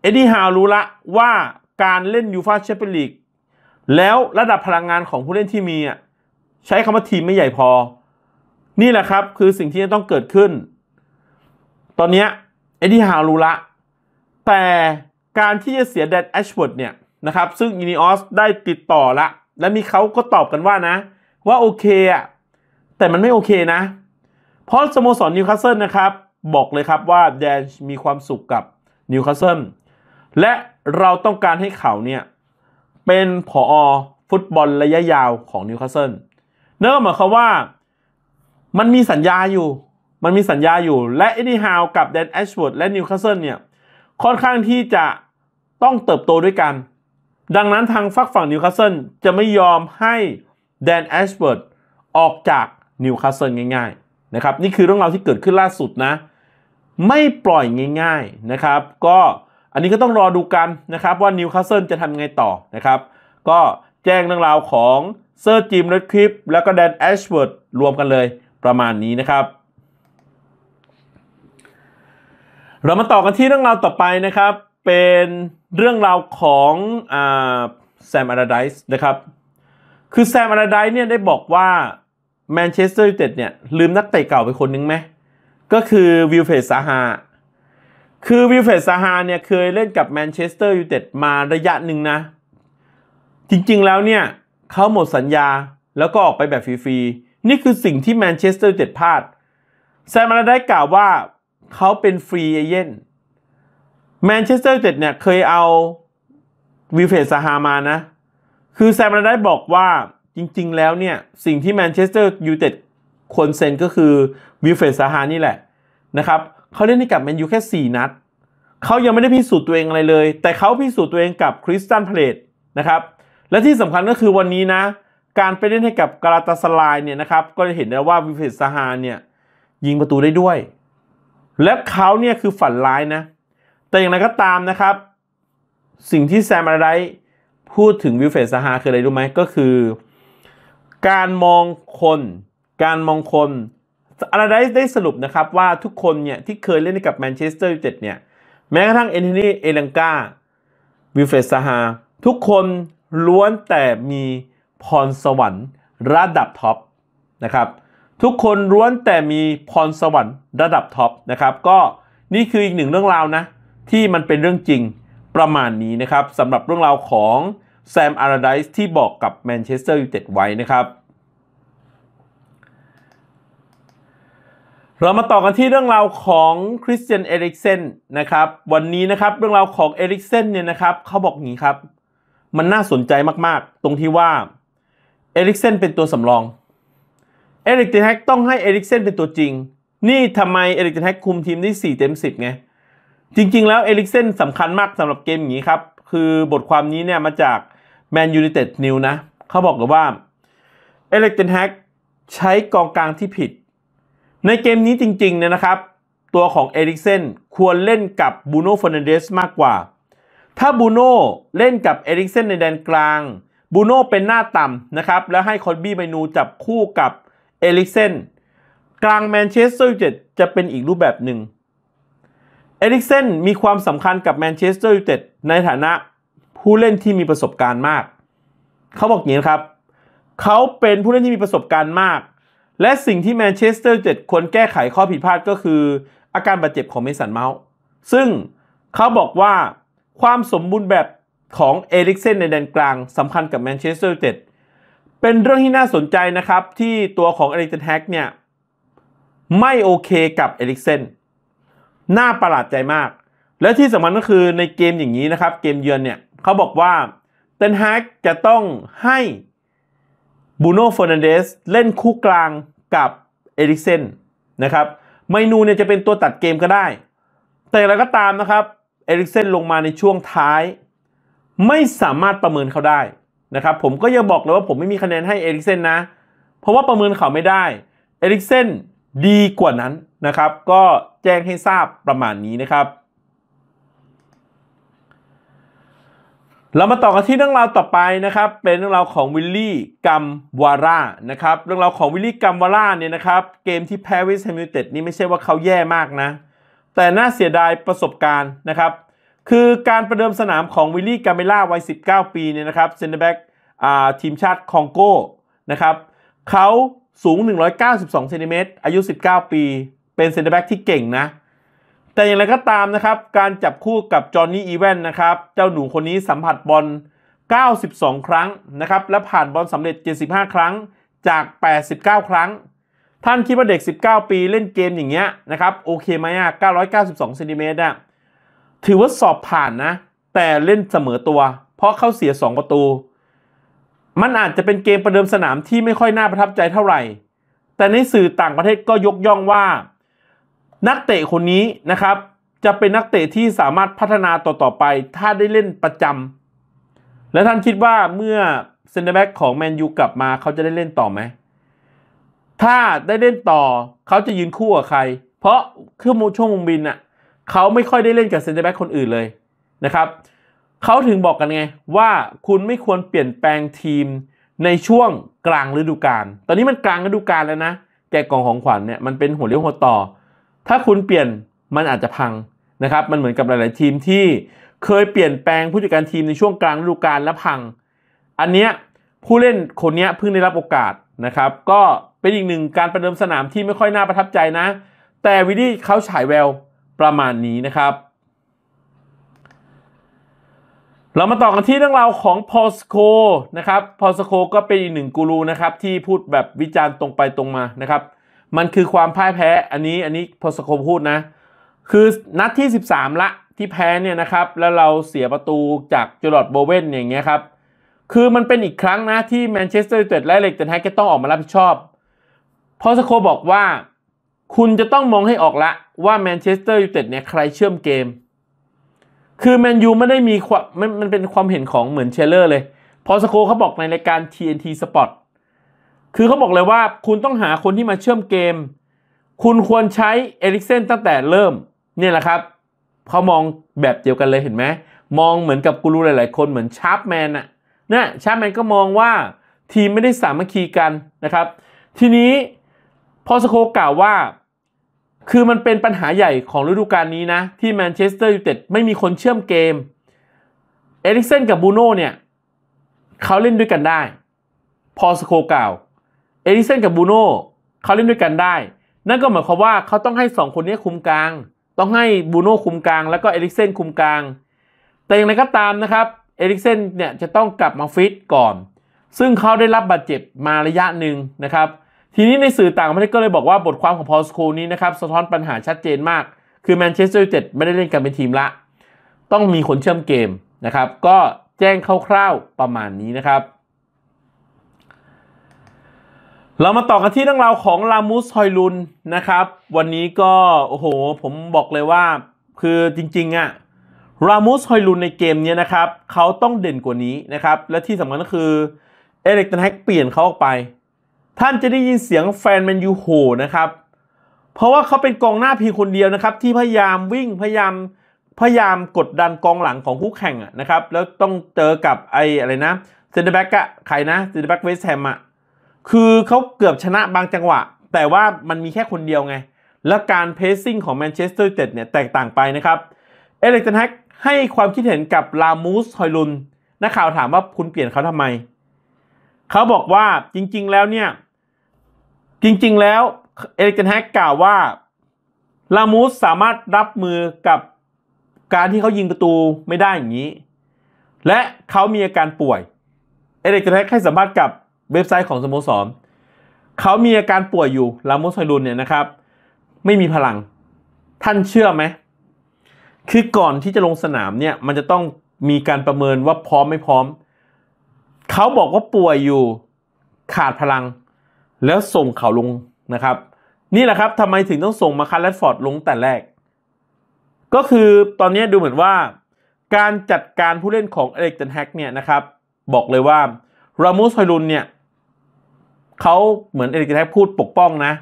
เอ็ดดี้ฮาวรู้ละว่าการเล่นยูฟาแชมเปี้ยนลีกแล้วระดับพลังงานของผู้เล่นที่มีอ่ะใช้คำว่าทีมไม่ใหญ่พอนี่แหละครับคือสิ่งที่จะต้องเกิดขึ้น ตอนนี้เอดีฮาวรู้ละ แต่การที่จะเสียแดนแอชเวิร์ดเนี่ย นะครับ ซึ่งยูนิออสได้ติดต่อละ และมีเขาก็ตอบกันว่านะ ว่าโอเคอ่ะแต่มันไม่โอเคนะ เพราะสโมสรนิวคาสเซิลนะครับ บอกเลยครับว่าแดนมีความสุขกับนิวคาสเซิลและเราต้องการให้เขาเนี่ยเป็นผออฟุตบอลระยะยาวของนิวคาสเซิลนั่นก็หมายความว่ามันมีสัญญาอยู่ มันมีสัญญาอยู่และเอ็ดดี้ฮาวกับแดนแอชวอดและนิวคาสเซิลเนี่ย ค่อนข้างที่จะต้องเติบโตด้วยกัน ดังนั้นทางฝักฝั่งนิวคาสเซิลจะไม่ยอมให้แดนแอชเวิร์ดออกจากนิวคาสเซิลง่ายๆนะครับนี่คือเรื่องราวที่เกิดขึ้นล่าสุดนะ ไม่ปล่อยง่ายๆนะครับ ก็อันนี้ก็ต้องรอดูกันนะครับ ว่านิวคาสเซิลจะทำไงต่อนะครับ ก็แจ้งเรื่องราวของเซอร์จิมเรดคลิปแล้วก็แดนแอชเวิร์ดรวมกันเลยประมาณนี้นะครับ เรามาต่อกันที่เรื่องราวต่อไปนะครับ เป็นเรื่องราวของแซมอาราไดส์นะครับ คือแซมอาราไดส์เนี่ยได้บอกว่าแมนเชสเตอร์ยูไนเต็ดเนี่ยลืมนักเตะเก่าไปคนนึงไหมก็คือวิลเฟสซาฮาคือวิลเฟสซาฮาเนี่ยเคยเล่นกับแมนเชสเตอร์ยูไนเต็ดมาระยะหนึ่งนะ จริงๆแล้วเนี่ยเขาหมดสัญญาแล้วก็ออกไปแบบฟรีๆนี่คือสิ่งที่แมนเชสเตอร์ยูไนเต็ดพลาดแซมมาได้กล่าวว่าเขาเป็นฟรีเอเย่นแมนเชสเตอร์ยูไนเต็ดเนี่ยเคยเอาวิลเฟสซาฮามานะคือแซมมาได้บอกว่าจริงๆ แล้วเนี่ยสิ่งที่แมนเชสเตอร์ยูไนเต็ดควรเซ็นก็คือวิลเฟสซาฮานี่แหละนะครับเขาเล่นให้กับแมนยูแค่ 4 นัดเขายังไม่ได้พิสูจน์ตัวเองอะไรเลย แต่เขาพิสูจน์ตัวเองกับคริสตันเพลตนะครับ และที่สำคัญก็คือวันนี้นะ การไปเล่นให้กับกาลาตาสลายเนี่ยนะครับ ก็จะเห็นได้ว่าวิเฟสซาฮาเนี่ยยิงประตูได้ด้วย และเขาเนี่ยคือฝันร้ายนะ แต่อย่างไรก็ตามนะครับ สิ่งที่แซมอะไรพูดถึงวิเฟสซาฮาคืออะไรรู้ไหมก็คือ การมองคน การมองคนอาราไดส์ได้สรุปนะครับ ว่าทุกคนเนี่ยที่เคยเล่นกับแมนเชสเตอร์ยูไนเต็ดเนี่ยแม้กระทั่งเอนโนีเอลังกาวิลเฟสซาฮาทุกคนล้วนแต่มีพรสวรรค์ระดับท็อปนะครับ ทุกคนล้วนแต่มีพรสวรรค์ระดับท็อปนะครับก็นี่คืออีกหนึ่งเรื่องราวนะ ที่มันเป็นเรื่องจริงประมาณนี้นะครับสำหรับเรื่องราวของแซมอาราไดส์ที่บอกกับแมนเชสเตอร์ยูไนเต็ดไว้นะครับเรามาต่อกันที่เรื่องราวของคริสเตียนเอริกเซนนะครับ วันนี้นะครับเรื่องราวของเอริกเซนเนี่ยนะครับเขาบอกงี้ครับ มันน่าสนใจมากๆ ตรงที่ว่าเอริกเซนเป็นตัวสำรองเอริกเทนแฮกต้องให้เอริกเซนเป็นตัวจริง นี่ทำไมเอริกเทนแฮกคุมทีมได้4เต็ม 10 ไง จริงๆแล้วเอริกเซนสำคัญมากสำหรับเกมอย่างนี้ครับ คือบทความนี้เนี่ยมาจากแมนยูไนเต็ดนิวนะ เขาบอกกับว่าเอริกเทนแฮกใช้กองกลางที่ผิดในเกมนี้จริงๆเนี่ยนะครับ ตัวของเอริกเซนควรเล่นกับบูโน่ฟอนเดสมากกว่า ถ้าบูโน่เล่นกับเอริกเซนในแดนกลางบูโน่เป็นหน้าต่ำนะครับแล้วให้คอนบี้ไมนู จับคู่กับเอริกเซนกลางแมนเชสเตอร์ยูไนเต็ดจะเป็นอีกรูปแบบหนึ่งเอริกเซนมีความสำคัญกับแมนเชสเตอร์ยูไนเต็ดในฐานะผู้เล่นที่มีประสบการณ์มาก เขาบอกอย่างนี้ครับ เขาเป็นผู้เล่นที่มีประสบการณ์มากและสิ่งที่แมนเชสเตอร์เจ็ดควรแก้ไขข้อผิดพลาดก็คือ อาการบาดเจ็บของเมสัน เมาส์ ซึ่งเขาบอกว่าความสมบูรณ์แบบของเอริกเซนในแดนกลางสำคัญกับแมนเชสเตอร์เจ็ด เป็นเรื่องที่น่าสนใจนะครับ ที่ตัวของเอริกเซนแฮกเนี่ย ไม่โอเคกับเอริกเซนน่าประหลาดใจมาก และที่สำคัญก็คือในเกมอย่างนี้นะครับเกมเยือนเนี่ยเขาบอกว่าเตนแฮกจะต้องให้บูโน่ฟอร์นันเดสเล่นคู่กลางกับเอริกเซนนะครับไมนูเนี่ยจะเป็นตัวตัดเกมก็ได้ แต่แล้วก็ตามนะครับเอริกเซนลงมาในช่วงท้าย ไม่สามารถประเมินเขาได้นะครับ ผมก็ยังบอกเลยว่าผมไม่มีคะแนนให้เอริกเซนนะ เพราะว่าประเมินเขาไม่ได้เอริกเซนดีกว่านั้นนะครับ ก็แจ้งให้ทราบประมาณนี้นะครับเรามาต่อกันที่เรื่องราวต่อไปนะครับ เป็นเรื่องราวของวิลลี่กัมวาร่านะครับเรื่องราวของวิลลี่กัมวาร่าเนี่ยนะครับ เกมที่แพ้วิสแฮมิลเต็ดนี่ไม่ใช่ว่าเขาแย่มากนะ แต่น่าเสียดายประสบการณ์นะครับ คือการประเดิมสนามของวิลลี่กาเมล่าวัย19 ปีเนี่ยนะครับเซนเตอร์แบ็กทีมชาติคองโกนะครับเขาสูง 192เซนติเมตรอายุ 19 ปี เป็นเซนเตอร์แบ็กที่เก่งนะแต่อย่างไรก็ตามนะครับ การจับคู่กับจอห์นนี่อีเวนนะครับ เจ้าหนูคนนี้สัมผัสบอล 92 ครั้งนะครับ และผ่านบอลสำเร็จ 75 ครั้งจาก 89 ครั้ง ท่านคิดว่าเด็ก 19 ปีเล่นเกมอย่างเงี้ยนะครับ โอเคไหมอ่ะ992เซนติเมตรอ่ะถือว่าสอบผ่านนะ แต่เล่นเสมอตัว เพราะเข้าเสีย 2 ประตู มันอาจจะเป็นเกมประเดิมสนามที่ไม่ค่อยน่าประทับใจเท่าไหร่ แต่ในสื่อต่างประเทศก็ยกย่องว่านักเตะคนนี้นะครับจะเป็นนักเตะที่สามารถพัฒนาต่อๆไป ถ้าได้เล่นประจำและท่านคิดว่าเมื่อเซนเตอร์แบ็กของแมนยูกลับมาเขาจะได้เล่นต่อไหม ถ้าได้เล่นต่อ เขาจะยืนคู่กับใคร เพราะเครื่องมช่วงงบินอ่ะเขาไม่ค่อยได้เล่นกับเซนเตอร์แบ็กคนอื่นเลยนะครับเขาถึงบอกกันไงว่าคุณไม่ควรเปลี่ยนแปลงทีมในช่วงกลางฤดูกาลตอนนี้มันกลางฤดูกาลแล้วนะ แกกล่องของขวัญเนี่ยมันเป็นหัวเลี้ยวหัวต่อถ้าคุณเปลี่ยนมันอาจจะพังนะครับ มันเหมือนกับหลาย ๆ ทีมที่เคยเปลี่ยนแปลงผู้จัดการทีมในช่วงกลางฤดูกาลและพัง อันเนี้ยผู้เล่นคนนี้เพิ่งได้รับโอกาสนะครับ ก็เป็นอีกหนึ่งการประเดิมสนามที่ไม่ค่อยน่าประทับใจนะ แต่วิดีเขาฉายแวว ประมาณนี้นะครับเรามาต่อกันที่เรื่องราวของพอสโคนะครับพอสโคก็เป็นอีกหนึ่งกูรูนะครับที่พูดแบบวิจารณ์ตรงไปตรงมานะครับมันคือความพ่ายแพ้ อันนี้ อันนี้พอสโคพูดนะ คือนัดที่ 13 ละ ที่แพ้เนี่ยนะครับ แล้วเราเสียประตูจากจอร์ดโบเวนอย่างเงี้ยครับ คือมันเป็นอีกครั้งนะ ที่แมนเชสเตอร์ยูไนเต็ดและเลกเตนไฮก็ต้องออกมารับผิดชอบพอสโคบอกว่าคุณจะต้องมองให้ออกละ ว่าแมนเชสเตอร์ยูไนเต็ดเนี่ยใครเชื่อมเกม คือแมนยูไม่ได้มีความมันมันเป็นความเห็นของเหมือนเชลเลอร์เลยพอสโคเขาบอกในรายการ TNT Sport คือเขาบอกเลยว่าคุณต้องหาคนที่มาเชื่อมเกม คุณควรใช้เอริกเซนตั้งแต่เริ่ม เนี่ยแหละครับ เขามองแบบเดียวกันเลยเห็นไหม มองเหมือนกับกูรูหลายๆ คนเหมือนชาร์ปแมนอะนะชาร์ปแมนก็มองว่าทีมไม่ได้สามัคคีกันนะครับ ทีนี้พอสโคกล่าวว่าคือมันเป็นปัญหาใหญ่ของฤดูกาลนี้นะ ที่แมนเชสเตอร์ยูไนเต็ดไม่มีคนเชื่อมเกมเอริกเซนกับบูโน่เนี่ยเขาเล่นด้วยกันได้ พอสโคกล่าวเอลิเซนกับบูโน่เขาเล่นด้วยกันได้ นั่นก็หมายความว่าเขาต้องให้ 2 คนนี้คุมกลาง ต้องให้บูโน่คุมกลาง แล้วก็เอลิเซนคุมกลาง แต่อย่างไรก็ตามนะครับเอลิเซนเนี่ยจะต้องกลับมาฟิตก่อน ซึ่งเขาได้รับบาดเจ็บมาระยะหนึ่งนะครับ ทีนี้ในสื่อต่างประเทศก็เลยบอกว่าบทความของพอลสโคนี้นะครับสะท้อนปัญหาชัดเจนมากคือแมนเชสเตอร์ยูไนเต็ดไม่ได้เล่นกันเป็นทีมละ ต้องมีคนเชื่อมเกมนะครับ ก็แจ้งคร่าวๆประมาณนี้นะครับเรามาต่อกันที่เรื่องราวของลามูสฮอยลุนนะครับวันนี้ก็โอ้โหผมบอกเลยว่าคือจริงๆอะรามูสฮอยลุนในเกมนี้นะครับ เขาต้องเด่นกว่านี้นะครับและที่สำคัญก็คือเอเล็กตันแฮกเปลี่ยนเขาออกไป ท่านจะได้ยินเสียงแฟนแมนยูโหนะครับ เพราะว่าเขาเป็นกองหน้าเพียงคนเดียวนะครับ ที่พยายามวิ่งพยายามพยายามกดดันกองหลังของคู่แข่งนะครับแล้วต้องเจอกับไอ้อะไรนะเซนเตอร์แบ็กอะใครนะเซนเตอร์แบ็กเวสแฮมอะคือเขาเกือบชนะบางจังหวะ แต่ว่ามันมีแค่คนเดียวไง และการเพสซิ่งของแมนเชสเตอร์ยูไนเต็ดเนี่ย แตกต่างไปนะครับเอเล็กตันแฮกให้ความคิดเห็นกับลามูสฮอยลุนนักข่าวถามว่าคุณเปลี่ยนเขาทำไม เขาบอกว่าจริง ๆแล้วเนี่ย จริง ๆแล้วเอเล็กตันแฮกกล่าวว่าลามูสสามารถรับมือกับการที่เขายิงประตูไม่ได้อย่างนี้และเขามีอาการป่วยเอเล็กตันแฮกให้สัมภาษณ์กับเว็บไซต์ของสโมสรเขามีอาการป่วยอยู่ลามอสไฮรุนเนี่ยนะครับ ไม่มีพลังท่านเชื่อไหมคือก่อนที่จะลงสนามเนี่ย มันจะต้องมีการประเมินว่าพร้อมไม่พร้อม เขาบอกว่าป่วยอยู่ขาดพลัง แล้วส่งเขาลงนะครับ นี่แหละครับทำไมถึงต้องส่งมาคาร์ลตฟอร์ดลงแต่แรก ก็คือตอนนี้ดูเหมือนว่าการจัดการผู้เล่นของเอเล็กตันแฮกเนี่ยนะครับบอกเลยว่ารามูสไฮรุนเนี่ยเขาเหมือนเอลิกแทพูดปกป้องนะ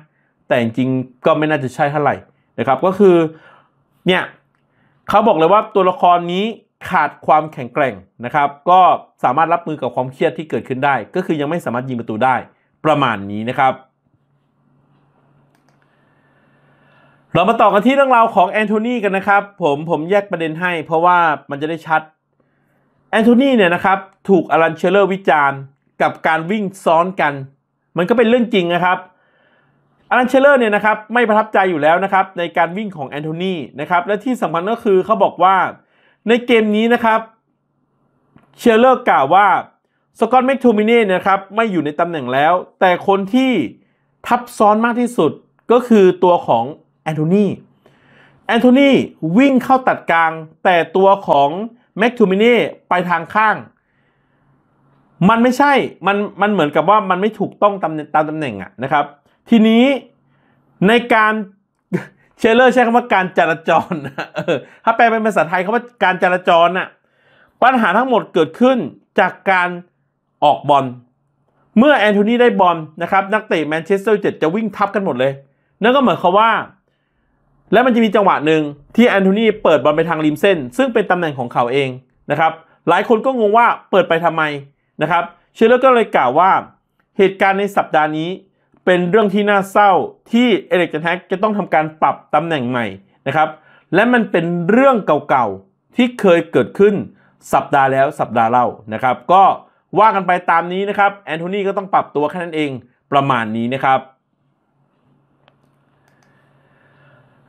แต่จริง ๆ ก็ไม่น่าจะใช่เท่าไหร่นะครับก็คือเนี่ยเขาบอกเลยว่าตัวละครนี้ขาดความแข็งแกร่งนะครับ ก็สามารถรับมือกับความเครียดที่เกิดขึ้นได้ ก็คือยังไม่สามารถยิงประตูได้ประมาณนี้นะครับ เรามาต่อกันที่เรื่องราวของแอนโทนีกันนะครับผมผมแยกประเด็นให้เพราะว่ามันจะได้ชัดแอนโทนีเนี่ยนะครับถูกอลันเชลเลอร์วิจารณ์กับการวิ่งซ้อนกันมันก็เป็นเรื่องจริงนะครับอรันเชลเลอร์เนี่ยนะครับไม่ประทับใจอยู่แล้วนะครับในการวิ่งของแอนโทนีนะครับและที่สำคัญก็คือเขาบอกว่าในเกมนี้นะครับ เชลเลอร์กล่าวว่าสกอตแมคทูมินีนะครับไม่อยู่ในตำแหน่งแล้วแต่คนที่ทับซ้อนมากที่สุดก็คือตัวของแอนโทนีแอนโทนีวิ่งเข้าตัดกลางแต่ตัวของแมคทูมินีไปทางข้างมันไม่ใช่มันมันเหมือนกับว่ามันไม่ถูกต้องตามตามตำแหน่งอะนะครับ ทีนี้ในการเชลเลอร์ใช้คำว่าการจราจรถ้าแปลเป็นภาษาไทยคำว่าการจราจรน่ะ ปัญหาทั้งหมดเกิดขึ้นจากการออกบอล เมื่อแอนโทนีได้บอลนะครับ นักเตะแมนเชสเตอร์เจ็ดจะวิ่งทับกันหมดเลย นั่นก็เหมือนเขาว่า และมันจะมีจังหวะหนึ่งที่แอนโทนีเปิดบอลไปทางริมเส้น ซึ่งเป็นตำแหน่งของเขาเองนะครับ หลายคนก็งงว่าเปิดไปทำไมนะครับเชลเลอร์ก็เลยกล่าวว่าเหตุการณ์ในสัปดาห์นี้ เป็นเรื่องที่น่าเศร้าที่เอเล็กจันแฮกจะต้องทำการปรับตำแหน่งใหม่นะครับ และมันเป็นเรื่องเก่าๆที่เคยเกิดขึ้นสัปดาห์แล้วสัปดาห์เล่านะครับ ก็ว่ากันไปตามนี้นะครับแอนโทนีก็ต้องปรับตัวแค่นั้นเองประมาณนี้นะครับ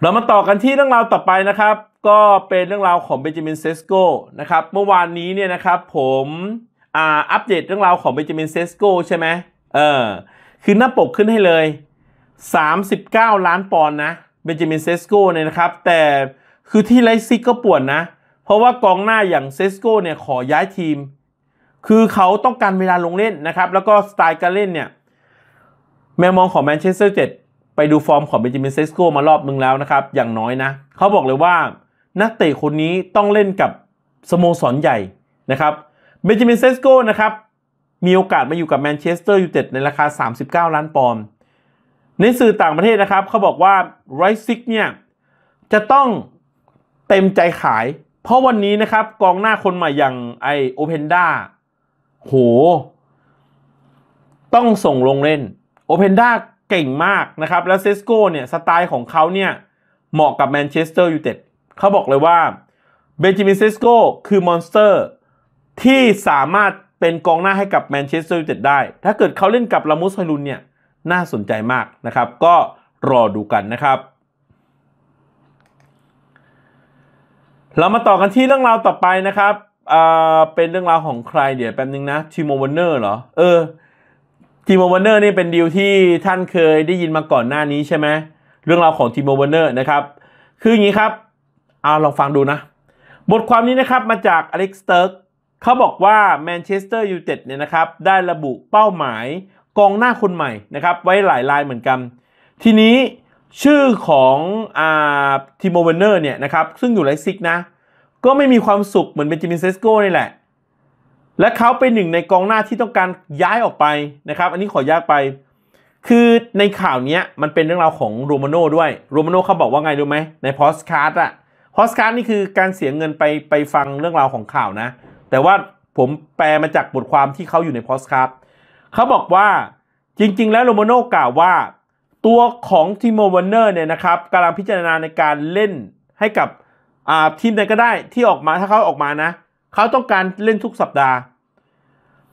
เรามาต่อกันที่เรื่องราวต่อไปนะครับ ก็เป็นเรื่องราวของเบนจามินเซสโกนะครับเมื่อวานนี้เนี่ยนะครับ ผมอัปเดตเรื่องราวของเบนจามินเซสโกใช่ไหม เออ คือหน้าปกขึ้นให้เลย 39 ล้านปอนด์นะ เบนจามินเซสโกเนี่ยนะครับ แต่คือที่ไรซิกก็ปวดนะ เพราะว่ากองหน้าอย่างเซสโกเนี่ยขอย้ายทีม คือเขาต้องการเวลาลงเล่นนะครับ แล้วก็สไตล์การเล่นเนี่ย แมวมองของแมนเชสเตอร์เจ็ดไปดูฟอร์มของเบนจามินเซสโกมารอบนึงแล้วนะครับ อย่างน้อยนะ เขาบอกเลยว่านักเตะคนนี้ต้องเล่นกับสโมสรใหญ่นะครับเบนจามินเซสโกนะครับ มีโอกาสมาอยู่กับแมนเชสเตอร์ยูไนเต็ดในราคา 39 ล้านปอนด์ในสื่อต่างประเทศนะครับเขาบอกว่าไรซิกเนี่ย จะต้องเต็มใจขาย เพราะวันนี้นะครับกองหน้าคนใหม่อย่างไอโอเพนด้าโห ต้องส่งลงเล่นโอเพนด้าเก่งมากนะครับ แล้วเซสโก้เนี่ย สไตล์ของเขาเนี่ย เหมาะกับแมนเชสเตอร์ยูไนเต็ดเขาบอกเลยว่าเบนจามินเซสโก้คือมอนสเตอร์ที่สามารถเป็นกองหน้าให้กับแมนเชสเตอร์ยูไนเต็ดได้ ถ้าเกิดเขาเล่นกับลามุสไฮรุนเนี่ยน่าสนใจมากนะครับ ก็รอดูกันนะครับ เรามาต่อกันที่เรื่องราวต่อไปนะครับเป็นเรื่องราวของใครเดี๋ยวแป๊บนึงนะทิโมวันเนอร์เหรอ เออทีโมวันเนอร์นี่เป็นดีลที่ท่านเคยได้ยินมาก่อนหน้านี้ใช่ไหม เรื่องราวของทีโมวันเนอร์นะครับ คืออย่างนี้ครับ เอาลองฟังดูนะ บทความนี้นะครับมาจากอเล็กซ์เติร์กเขาบอกว่าแมนเชสเตอร์ยูไนเต็ดเนี่ยนะครับได้ระบุเป้าหมายกองหน้าคนใหม่นะครับไว้หลายรายเหมือนกัน ทีนี้ชื่อของอาทิโมเวนเนอร์เนี่ยนะครับซึ่งอยู่ไลซิกนะ ก็ไม่มีความสุขเหมือนเบนจามินเซสโก้นี่แหละ และเขาเป็นหนึ่งในกองหน้าที่ต้องการย้ายออกไปนะครับ อันนี้ขอยากไป คือในข่าวนี้มันเป็นเรื่องราวของโรมาโน่ด้วยโรมาโน่เขาบอกว่าไงรู้ไหมในพอสคาร์ดอะพอสคาร์ดนี่คือการเสียเงินไปไปฟังเรื่องราวของข่าวนะแต่ว่าผมแปลมาจากบทความที่เขาอยู่ในโพตสครับเขาบอกว่าจริง ๆ แล้วโรมาโน่กล่าวว่า ตัวของทีโมวันเนอร์เนี่ยนะครับกำลังพิจารณาในการเล่นให้กับทีมใดก็ได้ที่ออกมาถ้าเขาออกมานะ เขาต้องการเล่นทุกสัปดาห์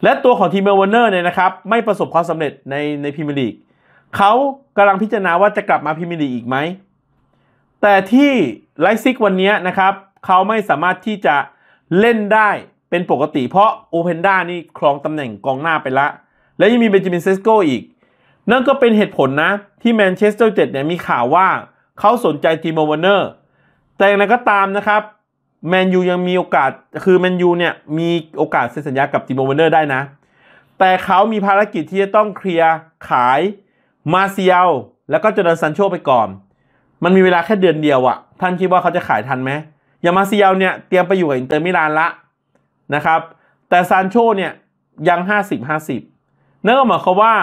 และตัวของทีมเมอร์เเนอร์เนี่ยนะครับ ไม่ประสบความสำเร็จในในพรีเมียร์ลีก เขากำลังพิจารณาว่าจะกลับมาพรีเมียร์ลีกอีกไหมแต่ที่ไลซิกวันนี้นะครับเขาไม่สามารถที่จะเล่นได้เป็นปกติเพราะโอเพนด้านี่ครองตำแหน่งกองหน้าไปละ แล้วยังมีเบนจามินเซสโกอีก นั่นก็เป็นเหตุผลนะที่แมนเชสเตอร์เจ็ดเนี่ยมีข่าวว่าเขาสนใจทีโมวานเนอร์แต่อย่างไรก็ตามนะครับแมนยูยังมีโอกาสคือแมนยูเนี่ย มีโอกาสเซ็นสัญญากับทีโมวานเนอร์ได้นะ แต่เขามีภารกิจที่จะต้องเคลียร์ ขายมาเซียลแล้วก็จอร์แดนซันโชไปก่อนมันมีเวลาแค่เดือนเดียวอะท่านคิดว่าเขาจะขายทันไหมอย่างมาเซียลเนี่ยเตรียมไปอยู่กับอินเตอร์มิลานละนะครับแต่ซานโชเนี่ยยัง 50-50นั่นก็หมายความว่า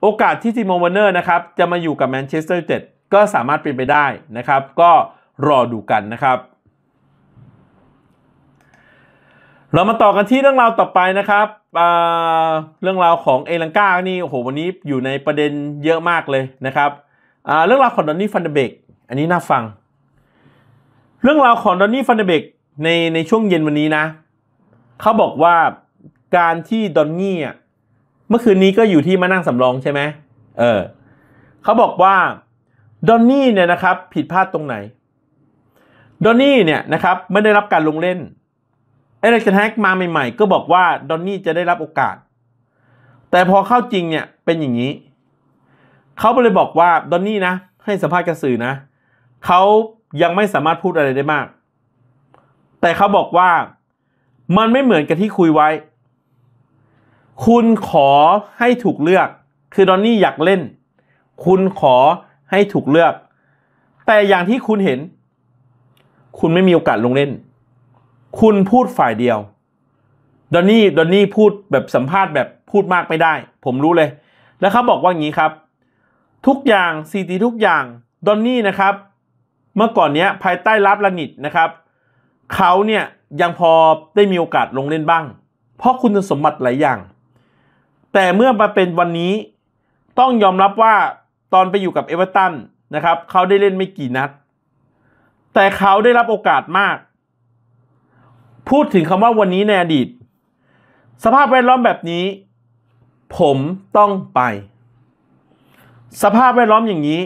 โอกาสที่ีิโมเวเนอร์นะครับจะมาอยู่กับแมนเชสเตอร์ยูไนเต็ดก็สามารถเป็นไปได้นะครับ ก็รอดูกันนะครับ เรามาต่อกันที่เรื่องราวต่อไปนะครับเรื่องราวของเอลังกานี่โอ้โหวันนี้อยู่ในประเด็นเยอะมากเลยนะครับเรื่องราวของดอนนี่ฟันเดเบกอันนี้น่าฟัง เรื่องราวของดอนนี่ฟันเดเบกในในช่วงเย็นวันนี้นะเขาบอกว่าการที่ดอนนี่อ่ะเมื่อคืนนี้ก็อยู่ที่มานั่งสำรองใช่ไหมเออเขาบอกว่าดอนนี่เนี่ยนะครับ ผิดพลาดตรงไหนดอนนี่เนี่ยนะครับไม่ได้รับการลงเล่นเอเล็กแฮกมาใหม่ๆ ก็บอกว่าดอนนี่จะได้รับโอกาส แต่พอเข้าจริงเนี่ยเป็นอย่างนี้ เขาเลยบอกว่าดอนนี่นะ ให้สัมภาษณ์กับสื่อนะ เขายังไม่สามารถพูดอะไรได้มาก แต่เขาบอกว่ามันไม่เหมือนกับที่คุยไว้ คุณขอให้ถูกเลือก คือดอนนี่อยากเล่น คุณขอให้ถูกเลือก แต่อย่างที่คุณเห็น คุณไม่มีโอกาสลงเล่น คุณพูดฝ่ายเดียว ดอนนี่ ดอนนี่พูดแบบสัมภาษณ์แบบพูดมากไม่ได้ ผมรู้เลย แล้วเขาบอกว่าอย่างนี้ครับ ทุกอย่างสีทีทุกอย่าง ดอนนี่นะครับ เมื่อก่อนเนี้ยภายใต้รับละนิดนะครับเขาเนี่ยยังพอได้มีโอกาสลงเล่นบ้าง เพราะคุณสมบัติหลายอย่าง แต่เมื่อมาเป็นวันนี้ต้องยอมรับว่าตอนไปอยู่กับเอเวอร์ตันนะครับ เขาได้เล่นไม่กี่นัดแต่เขาได้รับโอกาสมาก พูดถึงคำว่าวันนี้ในอดีต สภาพแวดล้อมแบบนี้ ผมต้องไป สภาพแวดล้อมอย่างนี้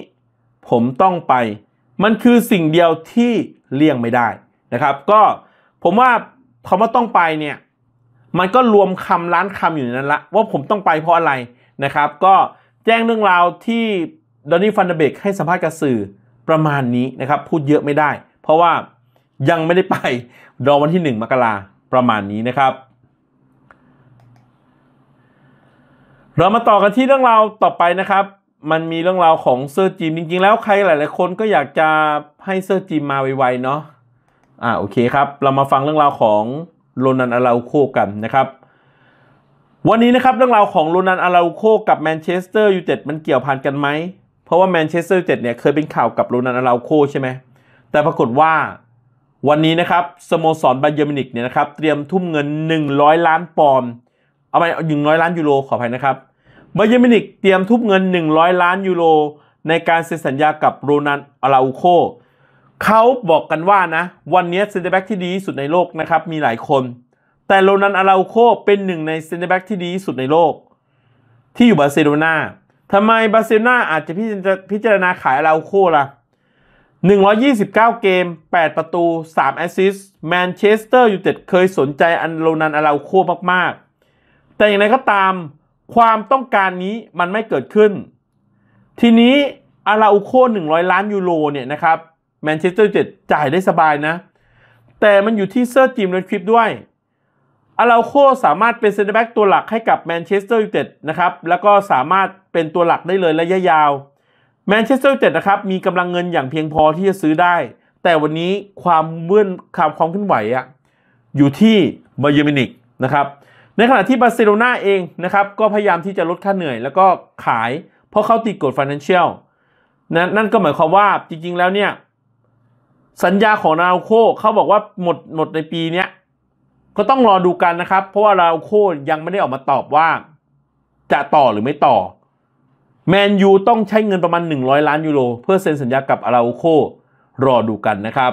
ผมต้องไป มันคือสิ่งเดียวที่เลี่ยงไม่ได้นะครับก็ผมว่าคำว่าต้องไปเนี่ย มันก็รวมคำล้านคำอยู่ในนั้นละ ว่าผมต้องไปเพราะอะไรนะครับ ก็แจ้งเรื่องราวที่ดอนนี่ฟันเดเบกให้สัมภาษณ์กับสื่อประมาณนี้นะครับ พูดเยอะไม่ได้ เพราะว่ายังไม่ได้ไปรอวันที่ 1 มกราประมาณนี้นะครับ เรามาต่อกันที่เรื่องราวต่อไปนะครับ มันมีเรื่องราวของเซอร์จิมจริงๆแล้วใครหลายๆคนก็อยากจะให้เซอร์จิมมาไวๆเนาะอ่าโอเคครับ เรามาฟังเรื่องราวของโรนันอาราโคกันนะครับวันนี้นะครับเรื่องราวของโรนันอาราโคกับแมนเชสเตอร์ยูเต็ดมันเกี่ยวพันกันไหมเพราะว่าแมนเชสเตอร์ยูเต็ดเนี่ยเคยเป็นข่าวกับโรนันอาราโคใช่ไหมแต่ปรากฏว่าวันนี้นะครับสโมสรบาเยอร์มินิกเนี่ยนะครับเตรียมทุ่มเงิน 100 ล้านปอนด์เอาไปหนึ่งร้อยล้านยูโรขออภัยนะครับบาเยอร์มินิกเตรียมทุ่มเงิน 100 ล้านยูโรในการเซ็นสัญญากับโรนันอาราโคเขาบอกกันว่านะ วันนี้เซนเตอร์แบ็กที่ดีที่สุดในโลกนะครับ มีหลายคน แต่โรนันอาราโคเป็นหนึ่งในเซนเตอร์แบ็กที่ดีที่สุดในโลก ที่อยู่บาร์เซโลนาทำไมบาร์เซโลนาอาจจะพิจารณาขายอาราโคล่ะ 129 เกม 8 ประตู3แอสซิสต์แมนเชสเตอร์ยูไนเต็ดเคยสนใจอันโรนันอาราโคมาก ๆ แต่อย่างไรก็ตามความต้องการนี้มันไม่เกิดขึ้น ทีนี้อาราโค100 ล้านยูโร เนี่ยนะครับแมนเชสเตอร์เจ็ดจ่ายได้สบายนะ แต่มันอยู่ที่เซอร์จิมเรนคลิปด้วยอาราโคสามารถเป็นเซนเตอร์แบ็กตัวหลักให้กับแมนเชสเตอร์ยูไนเต็ดนะครับ แล้วก็สามารถเป็นตัวหลักได้เลยระยะยาว แมนเชสเตอร์ยูไนเต็ดนะครับ มีกำลังเงินอย่างเพียงพอที่จะซื้อได้ แต่วันนี้ความเมื่อนความความขึ้นไหวอะอยู่ที่เบอร์เยมินิกนะครับ ในขณะที่บาร์เซโลนาเองนะครับก็พยายามที่จะลดค่าเหนื่อย แล้วก็ขายเพราะเขาติดกฎฟินแลนเชียลนั่นก็หมายความว่าจริง ๆ แล้วเนี่ยสัญญาของราโคเขาบอกว่าหมดหมดในปีเนี้ย ก็ต้องรอดูกันนะครับ เพราะว่าราโคยังไม่ได้ออกมาตอบว่า จะต่อหรือไม่ต่อแมนยูต้องใช้เงินประมาณ 100 ล้านยูโรเพื่อเซ็นสัญญากับอาราโครอดูกันนะครับ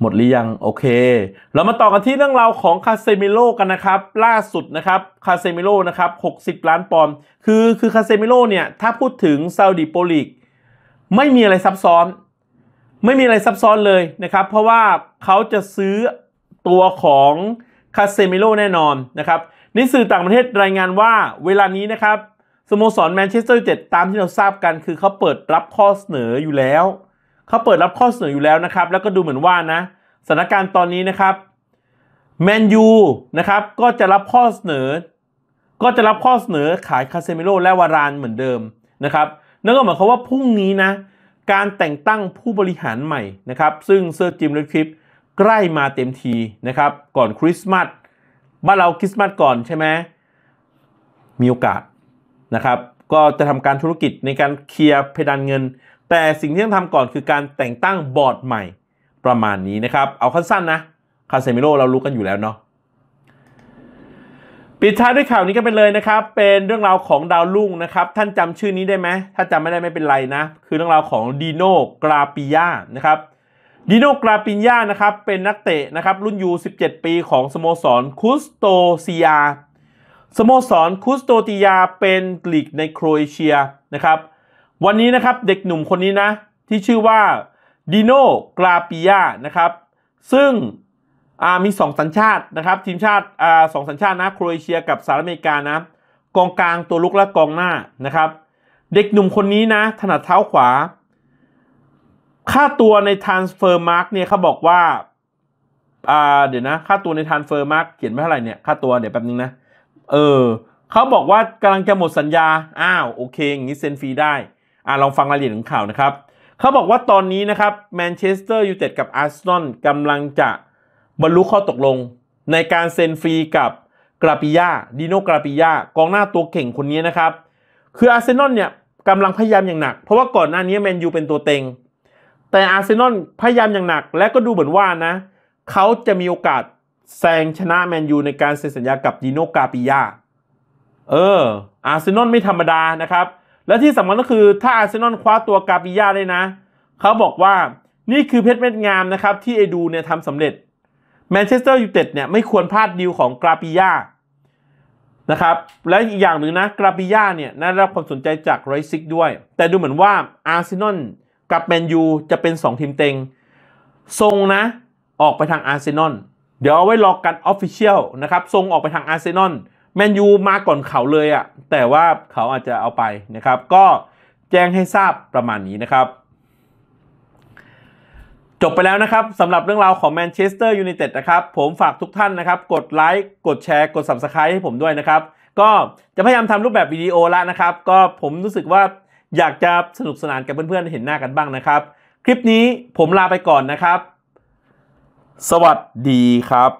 หมดหรือยัง โอเค เรามาต่อกันที่เรื่องราวของคาเซมิโลกันนะครับ ล่าสุดนะครับคาเซมิโลนะครับ60 ล้านปอนด์คือคือคาเซมิโลเนี่ยถ้าพูดถึงซาอุดิโปลิกไม่มีอะไรซับซ้อน ไม่มีอะไรซับซ้อนเลยนะครับ เพราะว่าเขาจะซื้อตัวของคาเซมิโลแน่นอนนะครับในสื่อต่างประเทศรายงานว่าเวลานี้นะครับสโมสรแมนเชสเตอร์ยูไนเต็ดตามที่เราทราบกันคือเขาเปิดรับข้อเสนออยู่แล้วเขาเปิดรับข้อเสนออยู่แล้วนะครับ แล้วก็ดูเหมือนว่านะ สถานการณ์ตอนนี้นะครับแมนยูนะครับก็จะรับข้อเสนอ ก็จะรับข้อเสนอขายคาเซมิโลและวารานเหมือนเดิมนะครับนั่นก็หมายความว่าพรุ่งนี้นะการแต่งตั้งผู้บริหารใหม่นะครับซึ่งเซอร์จิมเรดคลิปใกล้มาเต็มทีนะครับก่อนคริสต์มาสบ้านเราคริสต์มาสก่อนใช่ไหมมีโอกาสนะครับก็จะทำการธุรกิจในการเคลียร์เพดานเงิน แต่สิ่งที่ต้องทำก่อนคือการแต่งตั้งบอร์ดใหม่ประมาณนี้นะครับ เอาขั้นสั้นนะคาเซมิโร่เรารู้กันอยู่แล้วเนาะปิดท้ายด้วยข่าวนี้กันไปเลยนะครับเป็นเรื่องราวของดาวลุ่งนะครับ ท่านจำชื่อนี้ได้ไหมถ้าจำไม่ได้ไม่เป็นไรนะคือเรื่องราวของดีโนกราปิยานะครับดีโนกราปิยานะครับเป็นนักเตะนะครับ รุ่นยู17 ปีของ สโมสรคุสโตเซียสโมสรคุสโตติยาเป็นลีกในโครเอเชียนะครับ วันนี้นะครับเด็กหนุ่มคนนี้นะที่ชื่อว่าดีโนกราปิยานะครับซึ่งมี 2 สัญชาตินะครับทีมชาติอ่าสองสัญชาตินะโครเอเชียกับสหรัฐอเมริกานะกองกลางตัวลุกและกองหน้านะครับ เด็กหนุ่มคนนี้นะ ถนัดเท้าขวา ค่าตัวใน transfer mark เนี่ยเขาบอกว่าอ่าเดี๋ยวนะค่าตัวใน transfer mark เขียนไม่เท่าไหร่เนี่ย ค่าตัวเดี๋ยวแป๊บนึงนะเออเขาบอกว่ากำลังจะหมดสัญญา อ้าว โอเคอย่างนี้เซ็นฟรีได้อ่าลองฟังรายละเอียดของข่าวนะครับ เขาบอกว่าตอนนี้นะครับแมนเชสเตอร์ยูไนเต็ดกับอาร์เซนอลกำลังจะบรรลุข้อตกลงในการเซ็นฟรีกับกราปิยาดิโนกราปิยากองหน้าตัวเก่งคนนี้นะครับ คืออาร์เซนอลเนี่ยกำลังพยายามอย่างหนัก เพราะว่าก่อนหน้านี้แมนยูเป็นตัวเต็ง แต่อาร์เซนอลพยายามอย่างหนัก และก็ดูเหมือนว่านะ เขาจะมีโอกาสแซงชนะแมนยูในการเซ็นสัญญากับดิโนกาปิยาเออ อาร์เซนอลไม่ธรรมดานะครับ และที่สำคัญก็คือถ้าอาร์เซนอลคว้าตัวกาปิยาได้นะเขาบอกว่า นี่คือเพชรเม็ดงามนะครับที่เอดูเนี่ยทำสำเร็จแมนเชสเตอร์ยูไนเต็ดเนี่ยไม่ควรพลาดดีลของกราปิยานะครับ และอีกอย่างหนึ่งนะกราปิยาเนี่ยน่ารับความสนใจจากไรซิกด้วย แต่ดูเหมือนว่าอาร์เซนอลกับแมนยูจะเป็น 2 ทีมเต็ง ทรงนะออกไปทางอาร์เซนอลเดี๋ยวเอาไว้รอกันออฟฟิเชียลนะครับ ทรงออกไปทางอาร์เซนอลแมนยูมาก่อนเขาเลยอะแต่ว่าเขาอาจจะเอาไปนะครับ ก็แจ้งให้ทราบประมาณนี้นะครับจบไปแล้วนะครับสำหรับเรื่องราวของแมนเชสเตอร์ยูไนเต็ดนะครับ ผมฝากทุกท่านนะครับ กดไลค์กดแชร์กด Subscribe ให้ผมด้วยนะครับ ก็จะพยายามทำรูปแบบวิดีโอละนะครับ ก็ผมรู้สึกว่าอยากจะสนุกสนานกับเพื่อนๆเห็นหน้ากันบ้างนะครับ คลิปนี้ผมลาไปก่อนนะครับ สวัสดีครับ